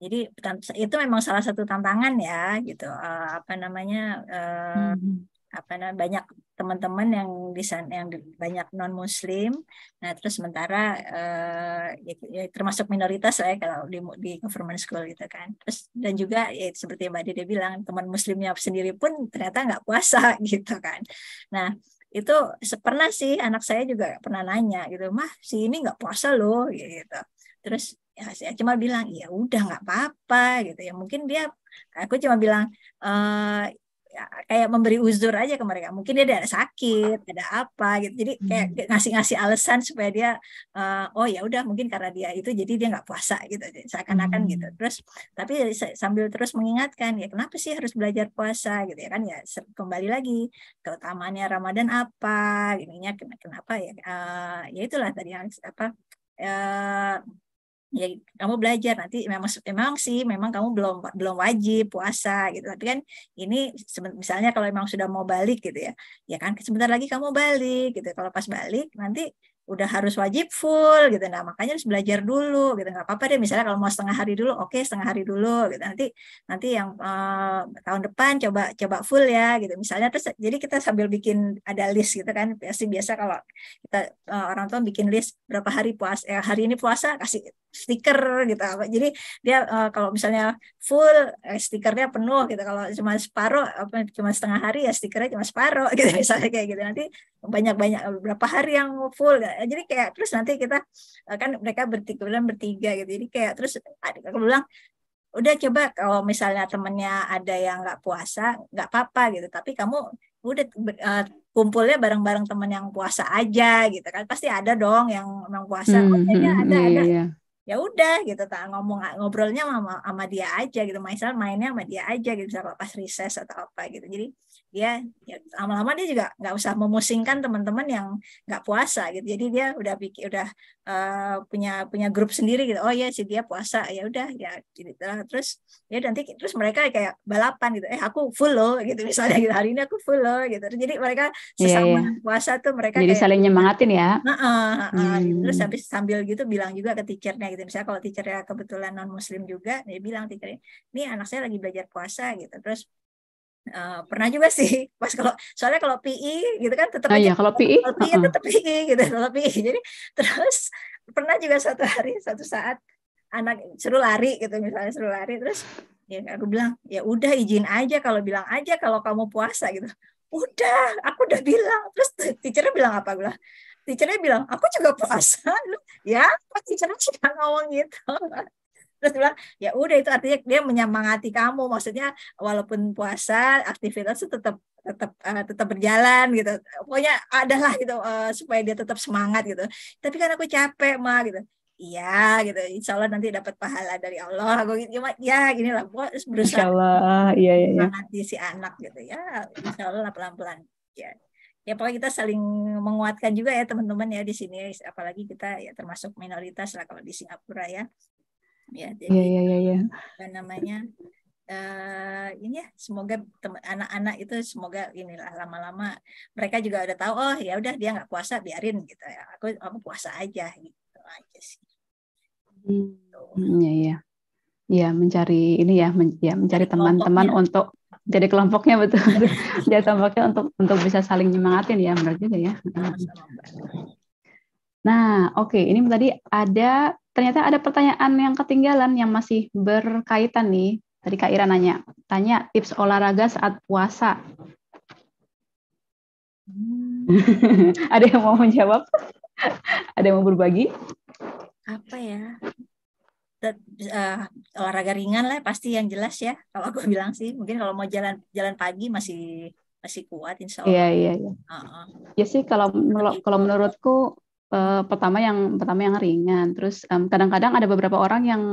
jadi itu memang salah satu tantangan ya gitu uh, apa namanya uh, hmm. apa namanya banyak teman-teman yang di yang banyak non muslim nah terus sementara uh, ya, ya, termasuk minoritas saya kalau di, di government school gitu kan terus dan juga ya, seperti mbak Dede bilang teman muslimnya sendiri pun ternyata nggak puasa gitu kan nah itu pernah sih anak saya juga pernah nanya gitu mah si ini nggak puasa loh gitu terus ya saya cuma bilang ya udah nggak apa-apa gitu ya mungkin dia aku cuma bilang e, Ya, kayak memberi uzur aja ke mereka. Mungkin dia ada sakit, ada apa gitu. Jadi hmm. kayak ngasih-ngasih alasan supaya dia uh, oh ya udah mungkin karena dia itu jadi dia nggak puasa gitu. Seakan-akan hmm. gitu. Terus tapi sambil terus mengingatkan ya kenapa sih harus belajar puasa gitu ya kan ya kembali lagi keutamaannya Ramadan apa, gininya kenapa ya uh, ya itulah tadi yang apa eh, ya kamu belajar nanti memang memang sih memang kamu belum belum wajib puasa gitu tapi kan ini misalnya kalau memang sudah mau balik gitu ya ya kan sebentar lagi kamu balik gitu kalau pas balik nanti udah harus wajib full gitu nah makanya harus belajar dulu gitu nggak apa-apa deh misalnya kalau mau setengah hari dulu oke okay, setengah hari dulu gitu nanti nanti yang uh, tahun depan coba coba full ya gitu misalnya terus jadi kita sambil bikin ada list gitu kan biasa biasa kalau kita uh, orang tua bikin list berapa hari puasa eh, hari ini puasa kasih stiker gitu apa jadi dia uh, kalau misalnya full eh, stikernya penuh gitu kalau cuma separuh apa cuma setengah hari ya stikernya cuma separuh gitu misalnya kayak gitu nanti banyak banyak berapa hari yang full gitu. jadi kayak terus nanti kita eh, kan mereka bertiga bertiga gitu jadi kayak terus aku bilang udah coba kalau misalnya temennya ada yang nggak puasa nggak apa-apa gitu tapi kamu udah uh, kumpulnya bareng-bareng teman yang puasa aja gitu kan pasti ada dong yang memang puasa oh, hmm, hmm, ada iya, ada iya, iya ya udah gitu tak ngomong ngobrolnya sama, sama dia aja gitu misal mainnya sama dia aja gitu misal lepas riset atau apa gitu jadi dia ya, lama-lama dia juga nggak usah memusingkan teman-teman yang nggak puasa gitu jadi dia udah pikir udah uh, punya punya grup sendiri gitu oh ya si dia puasa ya udah ya gitu. terus ya nanti terus mereka kayak balapan gitu eh aku full loh gitu iya. misalnya gitu hari ini aku full loh gitu jadi mereka iya, sesama yeah, yeah. puasa tuh mereka jadi kayak, saling nyemangatin ya nah, uh, uh, hmm. terus habis sambil gitu bilang juga ke teachernya gitu misalnya kalau teachernya kebetulan non muslim juga dia bilang teachernya ini anak saya lagi belajar puasa gitu terus Uh, pernah juga sih pas kalau soalnya kalau PI e gitu kan tetap ah, iya, kalau PI e? kalau PI uh e -uh. tetap PI gitu kalau PI jadi terus pernah juga satu hari satu saat anak seru lari gitu misalnya seru lari terus ya aku bilang ya udah izin aja kalau bilang aja kalau kamu puasa gitu udah aku udah bilang terus teachernya bilang apa gue teachernya bilang aku juga puasa lu ya teachernya sudah ngomong gitu terus bilang ya udah itu artinya dia menyemangati kamu maksudnya walaupun puasa aktivitas itu tetap tetap uh, eh, tetap berjalan gitu pokoknya adalah gitu uh, supaya dia tetap semangat gitu tapi kan aku capek mah gitu iya gitu insya Allah nanti dapat pahala dari Allah aku gitu ya, ya gini lah pokoknya berusaha insya Allah, iya, iya, iya. si anak gitu ya insya Allah pelan pelan ya ya pokoknya kita saling menguatkan juga ya teman-teman ya di sini apalagi kita ya termasuk minoritas lah kalau di Singapura ya ya jadi yeah, yeah, yeah, yeah. apa namanya uh, ini ya semoga anak-anak itu semoga inilah lama-lama mereka juga udah tahu oh ya udah dia nggak puasa biarin gitu ya aku aku puasa aja gitu aja sih gitu. mm, iya ya ya mencari ini ya men, ya mencari teman-teman untuk jadi kelompoknya betul jadi kelompoknya untuk untuk bisa saling nyemangatin ya menurut juga ya Sama -sama. Nah, oke, okay. ini tadi ada ternyata ada pertanyaan yang ketinggalan yang masih berkaitan nih. Tadi Kak Ira nanya, tanya tips olahraga saat puasa. Hmm. ada yang mau menjawab? ada yang mau berbagi? Apa ya? Uh, olahraga ringan lah pasti yang jelas ya kalau aku bilang sih mungkin kalau mau jalan jalan pagi masih masih kuat insya Allah. Iya iya. iya. Uh -uh. Ya sih kalau kalau menurutku uh, pertama yang pertama yang ringan. Terus kadang kadang-kadang ada beberapa orang yang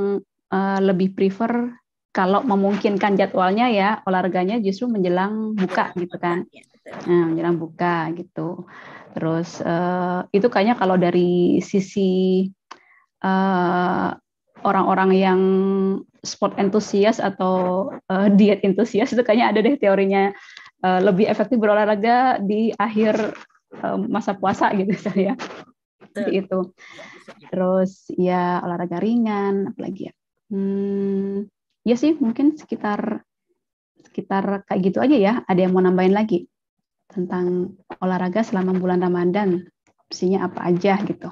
uh, lebih prefer kalau memungkinkan jadwalnya ya olahraganya justru menjelang buka gitu kan. Iya, nah, menjelang buka gitu. Terus uh, itu kayaknya kalau dari sisi orang orang-orang yang sport entusias atau uh, diet entusias itu kayaknya ada deh teorinya uh, lebih efektif berolahraga di akhir uh, masa puasa gitu saya seperti itu. Gitu. Terus ya olahraga ringan, apalagi ya. Hmm, ya sih mungkin sekitar sekitar kayak gitu aja ya. Ada yang mau nambahin lagi tentang olahraga selama bulan Ramadan? Opsinya apa aja gitu?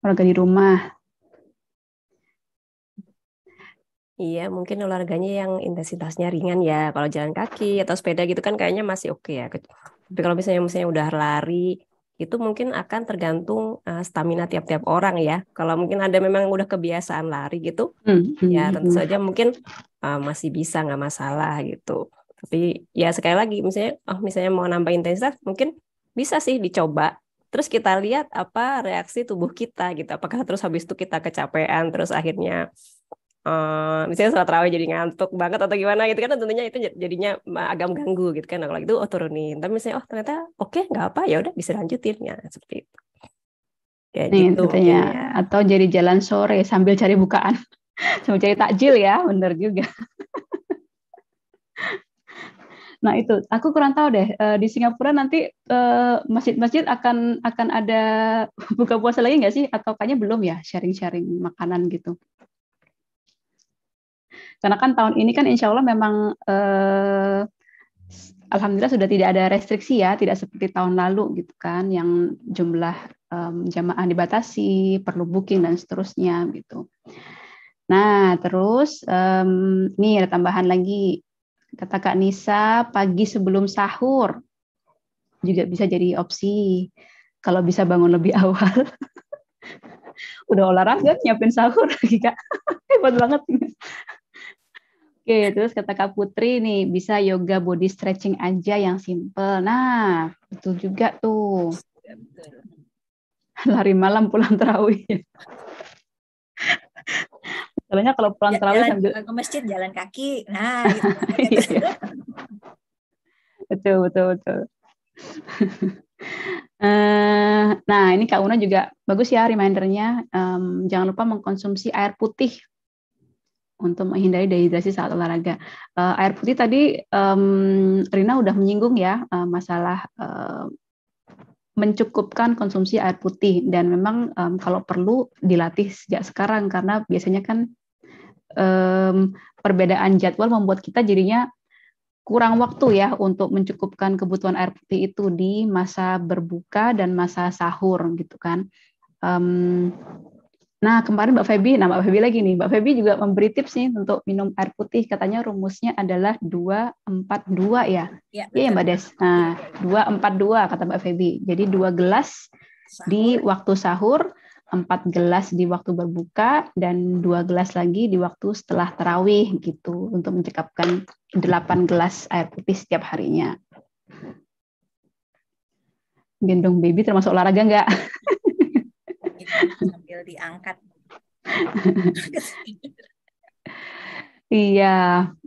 Olahraga di rumah. Iya, mungkin olahraganya yang intensitasnya ringan ya. Kalau jalan kaki atau sepeda gitu kan kayaknya masih oke okay ya. Tapi kalau misalnya misalnya udah lari, itu mungkin akan tergantung uh, stamina tiap-tiap orang ya. Kalau mungkin ada memang udah kebiasaan lari gitu, hmm. hmm ya hmm, tentu hmm. saja mungkin uh, masih bisa nggak masalah gitu. Tapi ya sekali lagi misalnya, oh misalnya mau nambah intensitas, mungkin bisa sih dicoba. Terus kita lihat apa reaksi tubuh kita gitu. Apakah terus habis itu kita kecapean, terus akhirnya uh, misalnya sholat raweh jadi ngantuk banget atau gimana gitu kan tentunya itu jadinya agak mengganggu gitu kan nah, kalau itu oh turunin tapi misalnya oh ternyata oke okay, nggak apa ya udah bisa lanjutin ya seperti itu kayak Nih, gitu Ya. atau jadi jalan sore sambil cari bukaan sambil cari takjil ya bener juga Nah itu, aku kurang tahu deh. Eh, di Singapura nanti eh, masjid-masjid akan akan ada buka puasa lagi nggak sih? Atau kayaknya belum ya sharing-sharing makanan gitu? Karena kan tahun ini kan insya Allah memang eh, alhamdulillah sudah tidak ada restriksi ya, tidak seperti tahun lalu gitu kan, yang jumlah um, jamaah dibatasi, perlu booking dan seterusnya gitu. Nah terus um, nih ada tambahan lagi kata Kak Nisa pagi sebelum sahur juga bisa jadi opsi kalau bisa bangun lebih awal. Udah olahraga nyiapin sahur lagi kak, hebat banget. Oke, terus kata Kak Putri nih, bisa yoga body stretching aja yang simple. Nah, betul juga tuh. Lari malam pulang terawih. Soalnya kalau pulang ya, terawih sambil ke masjid jalan kaki. Nah, gitu. Iya. betul betul betul. Eh, nah, ini Kak Una juga bagus ya remindernya. Um, jangan lupa mengkonsumsi air putih untuk menghindari dehidrasi saat olahraga. Uh, air putih tadi um, Rina udah menyinggung ya uh, masalah uh, mencukupkan konsumsi air putih dan memang um, kalau perlu dilatih sejak sekarang karena biasanya kan um, perbedaan jadwal membuat kita jadinya kurang waktu ya untuk mencukupkan kebutuhan air putih itu di masa berbuka dan masa sahur gitu kan. Um, Nah, kemarin Mbak Feby, nama Mbak Feby lagi nih, Mbak Feby juga memberi tips nih untuk minum air putih, katanya rumusnya adalah 242 ya. Iya ya, Mbak Des. Nah, 242 kata Mbak Feby. Jadi dua gelas di waktu sahur, empat gelas di waktu berbuka, dan dua gelas lagi di waktu setelah terawih gitu, untuk mencekapkan delapan gelas air putih setiap harinya. Gendong baby termasuk olahraga nggak? sambil diangkat. iya,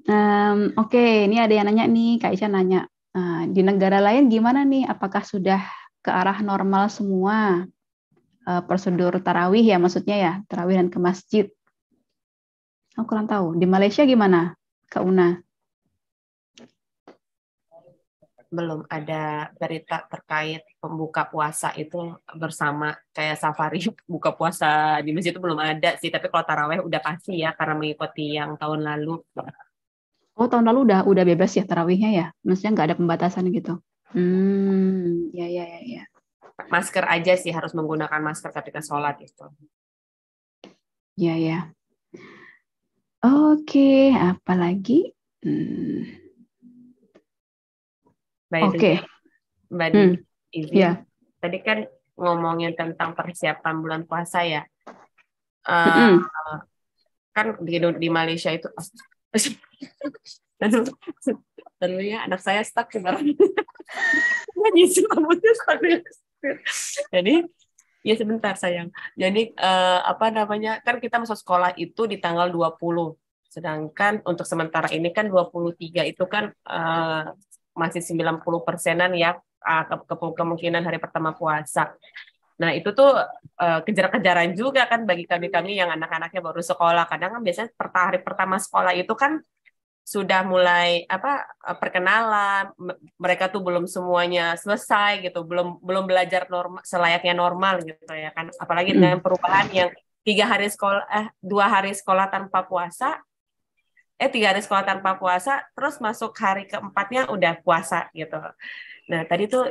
um, oke. Okay. Ini ada yang nanya nih, Kak Isha nanya uh, di negara lain gimana nih? Apakah sudah ke arah normal semua uh, prosedur tarawih ya maksudnya ya tarawih dan ke masjid? Aku kurang tahu. Di Malaysia gimana, Kak Una? Belum ada berita terkait pembuka puasa itu bersama kayak safari buka puasa di masjid itu belum ada sih tapi kalau taraweh udah pasti ya karena mengikuti yang tahun lalu oh tahun lalu udah udah bebas ya tarawihnya ya maksudnya nggak ada pembatasan gitu hmm ya ya ya ya masker aja sih harus menggunakan masker ketika sholat itu ya ya oke Apa apalagi hmm. oke okay. Mbak hmm. Iya. Yeah. Tadi kan ngomongin tentang persiapan bulan puasa ya. Uh, mm. Kan di, di Malaysia itu tentunya anak saya stuck sebenarnya. stuck. Jadi ya sebentar sayang. Jadi uh, apa namanya? Kan kita masuk sekolah itu di tanggal 20. Sedangkan untuk sementara ini kan 23 itu kan uh, masih 90 persenan ya ah ke ke kemungkinan hari pertama puasa. Nah, itu tuh uh, kejar-kejaran juga kan bagi kami-kami yang anak-anaknya baru sekolah. Kadang kan biasanya hari pertama sekolah itu kan sudah mulai apa eh, perkenalan mereka tuh belum semuanya selesai gitu belum belum belajar normal selayaknya normal gitu ya kan apalagi hmm. dengan perubahan yang tiga hari sekolah eh dua hari sekolah tanpa puasa eh tiga hari sekolah tanpa puasa terus masuk hari keempatnya udah puasa gitu Nah tadi tuh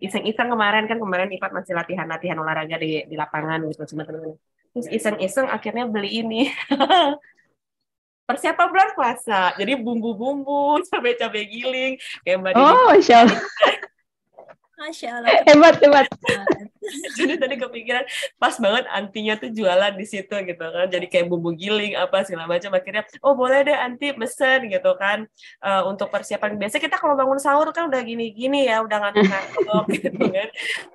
iseng-iseng kemarin kan kemarin Ipat masih latihan-latihan olahraga di, di lapangan gitu sama teman-teman. Terus iseng-iseng akhirnya beli ini. Persiapan bulan puasa, jadi bumbu-bumbu, cabe cabe giling, kayak mbak. Oh, insyaallah masyaallah. Hebat, hebat. jadi tadi kepikiran pas banget antinya tuh jualan di situ gitu kan jadi kayak bumbu giling apa segala macam akhirnya oh boleh deh anti mesen gitu kan uh, untuk persiapan biasa kita kalau bangun sahur kan udah gini-gini ya udah ngantuk-ngantuk gitu kan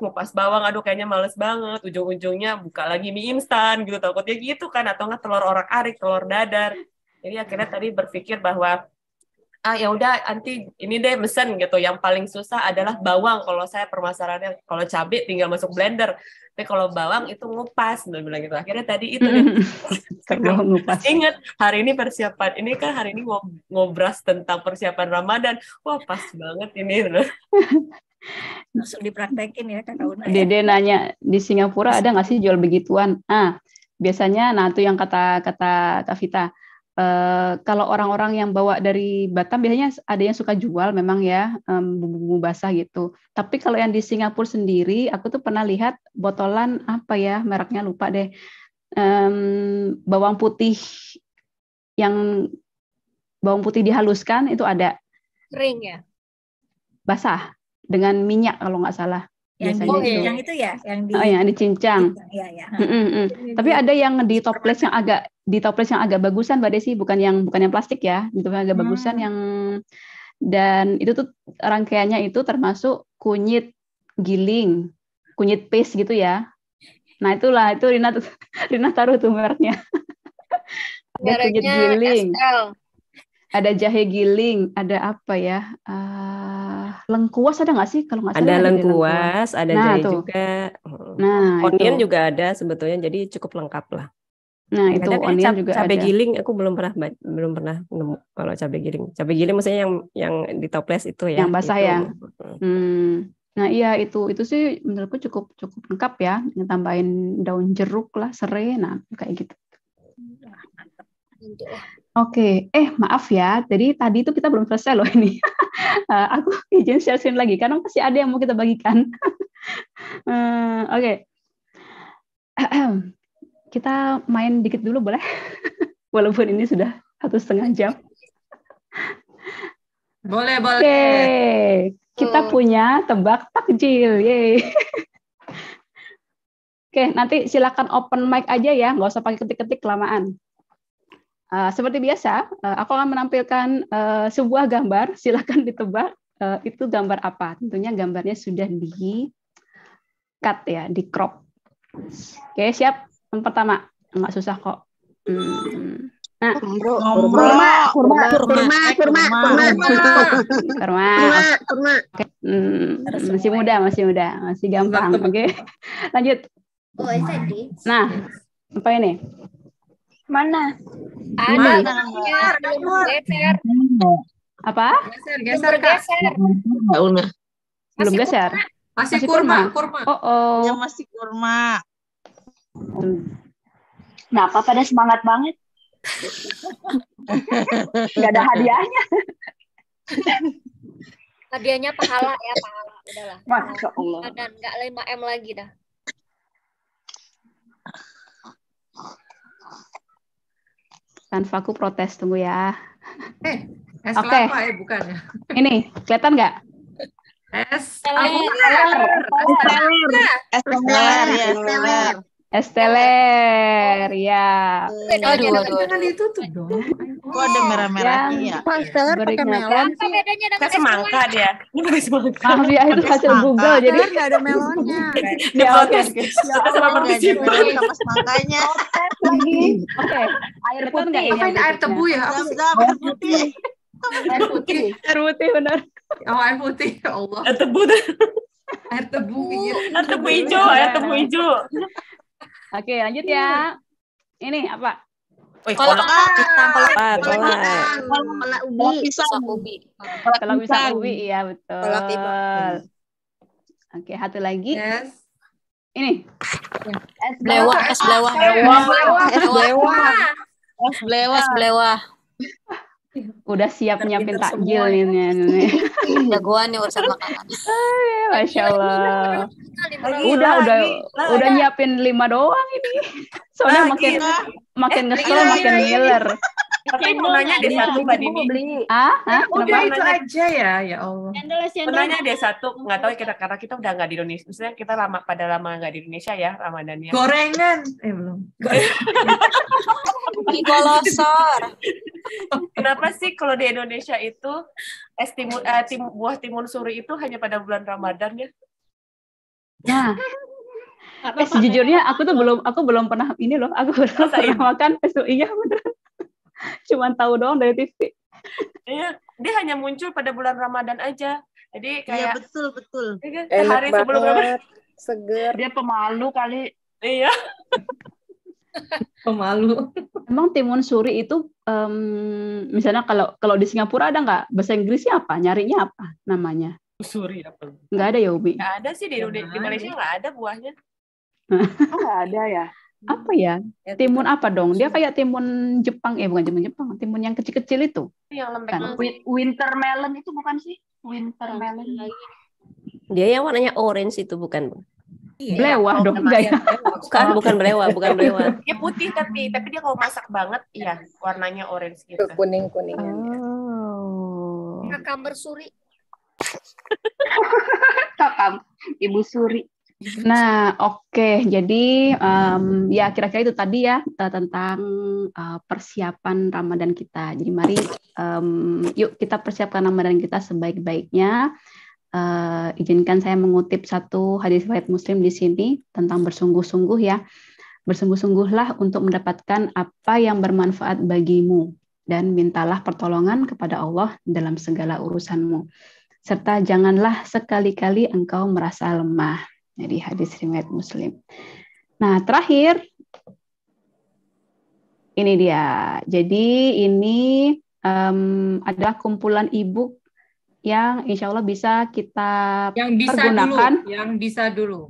ngupas bawang aduh kayaknya males banget ujung-ujungnya buka lagi mie instan gitu takutnya gitu kan atau nggak telur orak arik telur dadar jadi akhirnya tadi berpikir bahwa ah ya udah nanti ini deh mesen gitu yang paling susah adalah bawang kalau saya permasalahannya kalau cabai tinggal masuk blender tapi kalau bawang itu ngupas dan bilang gitu akhirnya tadi itu ngupas ingat hari ini persiapan ini kan hari ini mau ngobras tentang persiapan ramadan wah pas banget ini langsung dipraktekin ya kan Una ya. Dede nanya di Singapura ada nggak sih jual begituan ah biasanya nah tuh yang kata kata Kak Vita Uh, kalau orang-orang yang bawa dari Batam biasanya ada yang suka jual memang ya bumbu bumbu-bumbu basah gitu. Tapi kalau yang di Singapura sendiri, aku tuh pernah lihat botolan apa ya mereknya lupa deh. Um, bawang putih yang bawang putih dihaluskan itu ada. Kering ya? Basah dengan minyak kalau nggak salah. Yang biasanya itu. Yang itu ya, yang di Oh, yang dicincang. ya. ya. Mm -mm. Tapi ada yang di toples yang agak di toples yang agak bagusan Mbak Desi, bukan yang bukan yang plastik ya, itu agak hmm. bagusan yang dan itu tuh rangkaiannya itu termasuk kunyit giling, kunyit paste gitu ya. Nah itulah itu Rina Rina taruh tuh mereknya. ada kunyit giling, SL. ada jahe giling, ada apa ya? Uh, lengkuas ada nggak sih kalau nggak Ada, lengkuas, ada, lengkuas. nah, jahe juga. Nah, onion itu. juga ada sebetulnya, jadi cukup lengkap lah. Nah, itu Kadang onion juga cabe giling aku belum pernah belum pernah nemu kalau cabe giling. Cabe giling maksudnya yang yang di toples itu ya. Yang basah itu. ya. Hmm. Nah, iya itu itu sih menurutku cukup cukup lengkap ya. Tambahin daun jeruk lah, serai nah kayak gitu. Oke, okay. eh maaf ya. Jadi tadi itu kita belum selesai loh ini. Eh, aku izin share screen lagi karena pasti ada yang mau kita bagikan. Eh, oke. Okay. kita main dikit dulu boleh? Walaupun ini sudah satu setengah jam. Boleh, boleh. Okay. Kita hmm. punya tebak takjil. yay. Oke, okay, nanti silakan open mic aja ya, nggak usah pakai ketik-ketik kelamaan. Uh, seperti biasa, uh, aku akan menampilkan uh, sebuah gambar. Silakan ditebak uh, itu gambar apa. Tentunya gambarnya sudah di cut ya, di crop. Oke, okay, siap? yang pertama nggak susah kok hmm. Nah, kurma, kurma, kurma, kurma, kurma, kurma, kurma, hmm, masih muda, masih muda, masih gampang. Oke, okay. lanjut. Oh, nah, apa ini? Mana? Ada. Geser, geser. Apa? Geser, geser, geser. Belum geser. Masih kurma, kurma. Oh, oh. Yang masih kurma. Gitu. Kenapa pada semangat banget? Gak ada hadiahnya. hadiahnya pahala ya, pahala. Udahlah. Masya Allah. Dan nggak 5M lagi dah. Tanfaku protes, tunggu ya. Eh, es okay. kelapa ya, bukan ya. Ini, kelihatan nggak? Es es, Es ya, es, Es es, Es es Es teler, ya. Aduh, aduh, jangan ditutup dong. Kok ada merah-merahnya ya? teler iya. pakai melon sih. Kayak semangka dia. Ini pakai semangka. Maaf ya, itu hasil Google. Jadi nggak ada melonnya. Ya, oke. Kita sama ya, partisipan. Sama semangkanya. Oke. Air putih. Apa ini air tebu ya? Apa sih? Air putih. Air putih. Air putih benar. Oh, air putih. Ya Allah. Air tebu. Air tebu. Ya. Air tebu hijau. Air tebu hijau. Oke, lanjut iya. ya. Ini apa? Kalau kolak ah, pisang, kolak pisang, kolak ubi, kolak ubi, kolak pisang ubi, iya betul. Kolak Oke, satu lagi. Yes. Ini. Es blewah, es blewah, Es blewah. Es blewah, Es blewah. Udah siap nyiapin takjil nih. nih. Jagoan nih urusan makanan. Eh, Masya Allah. Lagi, udah lagi, udah lagi. udah nyiapin lima doang ini. Soalnya lagi, makin lah. makin eh, ngesel makin lagi. ngiler. Tapi mau nanya deh satu mbak Dini. Ah, udah itu aja ya, ya Allah. Penanya deh satu, nggak tahu ya, kita karena kita udah nggak di Indonesia. Maksudnya kita lama pada lama nggak di Indonesia ya Ramadannya. Gorengan, eh belum. Gorengan. Di kolosor. Kenapa sih kalau di Indonesia itu es timun, eh, tim, buah timun suri itu hanya pada bulan Ramadan ya? Nah, eh, sejujurnya aku tuh belum aku belum pernah ini loh, aku belum Masa pernah ini? makan es iya bener. Cuman tahu doang dari TV. Iya, dia hanya muncul pada bulan Ramadan aja. Jadi iya, kayak Iya, betul betul. Iya, sehari Enak sebelum banget, Ramadan. Seger. Dia pemalu kali. Iya. Pemalu. Emang timun suri itu um, misalnya kalau kalau di Singapura ada nggak bahasa Inggrisnya apa? Nyarinya apa namanya? Suri apa? Nggak ada ya Ubi? Nggak ada sih di, di, di Malaysia nggak ada buahnya. oh, nggak ada ya? Apa ya? ya timun apa dong? Dia kayak timun Jepang, eh bukan timun Jepang, timun yang kecil-kecil itu. Yang lembek. Kan? Winter melon itu bukan sih? Winter melon. Dia yang warnanya orange itu bukan, Iya, ya, dong enggak ya? Bukan, bukan belewa, bukan belewa. Dia putih tapi tapi dia kalau masak banget iya warnanya orange gitu. Kuning-kuningan. Iya. Oh. Kakak bersuri. Kakak Ibu Suri. Nah, oke. Okay. Jadi um, ya kira-kira itu tadi ya eh, tentang uh, persiapan Ramadan kita. Jadi mari um, yuk kita persiapkan Ramadan kita sebaik-baiknya uh, izinkan saya mengutip satu hadis riwayat Muslim di sini tentang bersungguh-sungguh ya. Bersungguh-sungguhlah untuk mendapatkan apa yang bermanfaat bagimu dan mintalah pertolongan kepada Allah dalam segala urusanmu. Serta janganlah sekali-kali engkau merasa lemah. Jadi hadis riwayat Muslim. Nah, terakhir ini dia. Jadi ini um, adalah kumpulan e yang insya Allah bisa kita yang bisa pergunakan. Dulu, yang bisa dulu.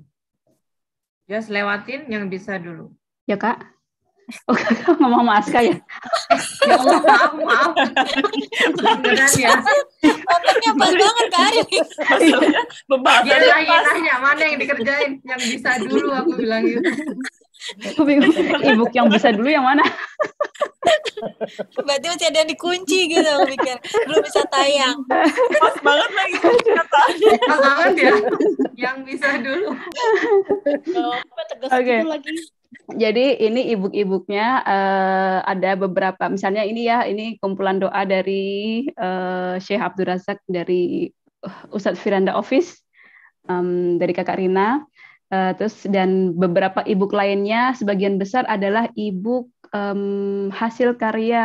Just lewatin yang bisa dulu. Ya kak. Oh kakak ngomong Aska ya? ya Allah oh, maaf maaf. Beneran ya. Otaknya pas banget kak Arif. Dia nanya nanya mana yang dikerjain yang bisa dulu aku bilang gitu. Aku bingung ebook yang bisa dulu yang mana? Berarti masih ada yang dikunci gitu aku pikir. Belum bisa tayang. Pas banget lagi kata Pas banget ya. Yang bisa dulu. Oh, okay. Gitu Jadi ini ebook-ebooknya uh, eh, ada beberapa, misalnya ini ya, ini kumpulan doa dari uh, eh, Syekh Abdul dari eh, Ustadz Firanda Office, um, dari Kakak Rina. Uh, terus dan beberapa e-book lainnya sebagian besar adalah e-book um, hasil karya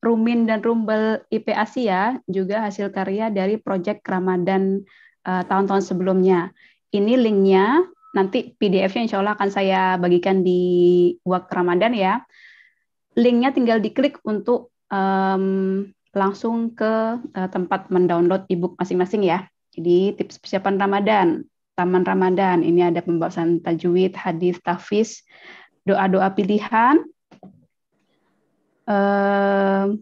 Rumin dan Rumbel IP Asia juga hasil karya dari proyek Ramadan tahun eh, tahun-tahun sebelumnya. Ini linknya, nanti PDF-nya insya Allah akan saya bagikan di Wak Ramadan ya. Linknya tinggal diklik untuk um, langsung ke uh, tempat mendownload ebook masing-masing ya. Jadi tips persiapan Ramadan. Taman Ramadan. Ini ada pembahasan tajwid, hadis, tafis, doa-doa pilihan. Uh,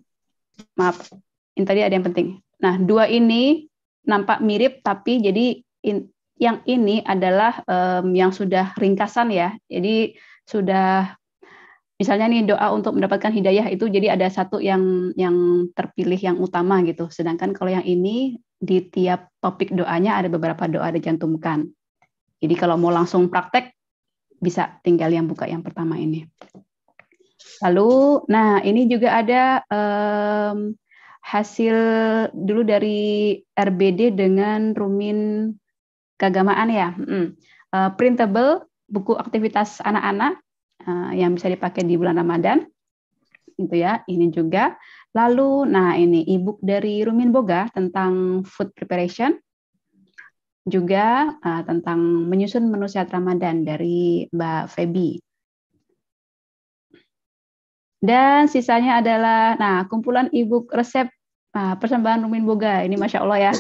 maaf, ini tadi ada yang penting. Nah, dua ini nampak mirip tapi jadi in, yang ini adalah um, yang sudah ringkasan ya. Jadi sudah misalnya nih doa untuk mendapatkan hidayah itu jadi ada satu yang yang terpilih yang utama gitu. Sedangkan kalau yang ini di tiap topik doanya ada beberapa doa dicantumkan. Jadi kalau mau langsung praktek, bisa tinggal yang buka yang pertama ini. Lalu, nah ini juga ada um, hasil dulu dari RBD dengan Rumin Keagamaan ya. Hmm. Uh, printable, buku aktivitas anak-anak uh, yang bisa dipakai di bulan Ramadan. Gitu ya, ini juga. Lalu, nah ini e dari Rumin Boga tentang food preparation, juga uh, tentang menyusun menu sehat Ramadan dari Mbak Febi. Dan sisanya adalah, nah kumpulan e resep uh, persembahan Rumin Boga, ini Masya Allah ya,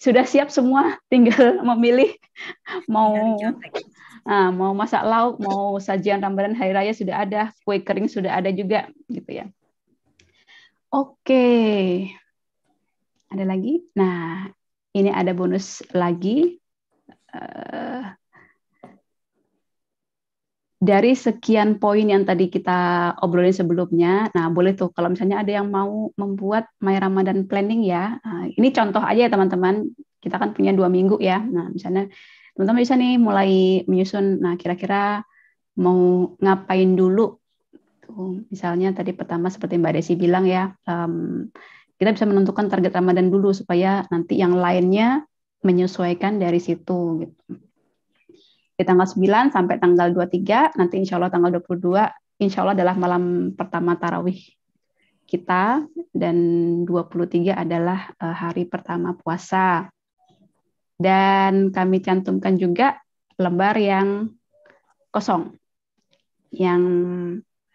sudah siap semua, tinggal memilih mau uh, mau masak lauk, mau sajian Ramadan Hari Raya sudah ada, kue kering sudah ada juga gitu ya. Oke. Ada lagi? Nah, ini ada bonus lagi. Eh, dari sekian poin yang tadi kita obrolin sebelumnya, nah boleh tuh kalau misalnya ada yang mau membuat My Ramadan Planning ya. Eh, ini contoh aja ya teman-teman. Kita kan punya dua minggu ya. Nah, misalnya teman-teman bisa nih mulai menyusun, nah kira-kira mau ngapain dulu gitu. Misalnya tadi pertama seperti Mbak Desi bilang ya, um, kita bisa menentukan target Ramadan dulu supaya nanti yang lainnya menyesuaikan dari situ gitu. Di tanggal 9 sampai tanggal 23, nanti insya Allah tanggal 22, insya Allah adalah malam pertama Tarawih kita, dan 23 adalah eh, hari pertama puasa. Dan kami cantumkan juga lembar yang kosong yang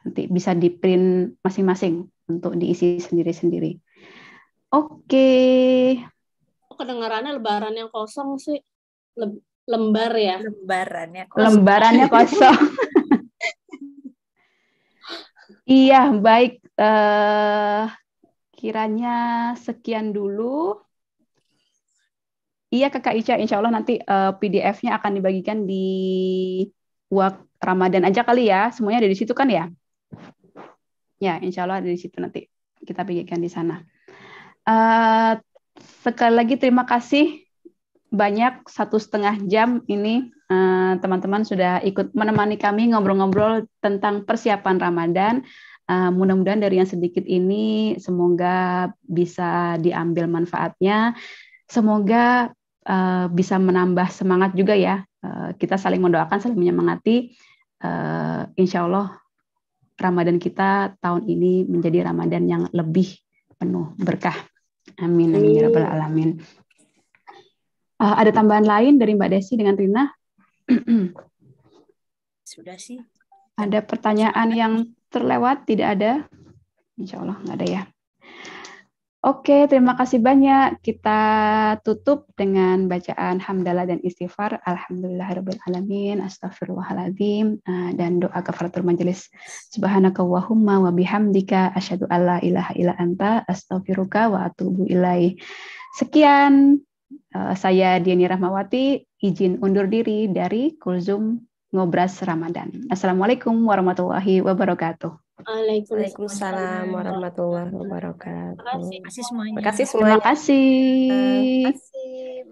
nanti bisa di print masing-masing untuk diisi sendiri-sendiri. Oke. Okay. Oh, kedengarannya lebaran yang kosong sih lembar ya. Lembarannya kosong. Lembarannya kosong. iya, baik. Uh, kiranya sekian dulu. Iya Kakak Ica, insya Allah nanti uh, eh, PDF-nya akan dibagikan di waktu Ramadan aja kali ya. Semuanya ada di situ kan ya? ya insya Allah ada di situ nanti kita pikirkan di sana. Uh, sekali lagi terima kasih banyak satu setengah jam ini eh, teman-teman uh, sudah ikut menemani kami ngobrol-ngobrol tentang persiapan Ramadan. Uh, Mudah-mudahan dari yang sedikit ini semoga bisa diambil manfaatnya. Semoga uh, bisa menambah semangat juga ya. Uh, kita saling mendoakan, saling menyemangati. Uh, insya Allah Ramadan kita tahun ini menjadi Ramadan yang lebih penuh berkah. Amin. Amin. Ya Rabbal Alamin. Uh, ada tambahan lain dari Mbak Desi dengan Rina? Sudah sih. Ada pertanyaan yang terlewat? Tidak ada? Insya Allah nggak ada ya. Oke, terima kasih banyak. Kita tutup dengan bacaan hamdalah dan istighfar. Alhamdulillahirobbilalamin. Astaghfirullahaladzim. Ah, dan doa kafaratul majelis. Subhanakallahumma wa bihamdika, asyadu alla ilaha ila anta, astagfiruka wa atubu ilaih. Sekian, ah, saya Diani Rahmawati, izin undur diri dari Kulzum Ngobras Ramadan. Assalamualaikum warahmatullahi wabarakatuh. Waalaikumsalam warahmatullahi wabarakatuh. Terima kasih semuanya. Terima kasih semuanya. Terima kasih. Terima kasih.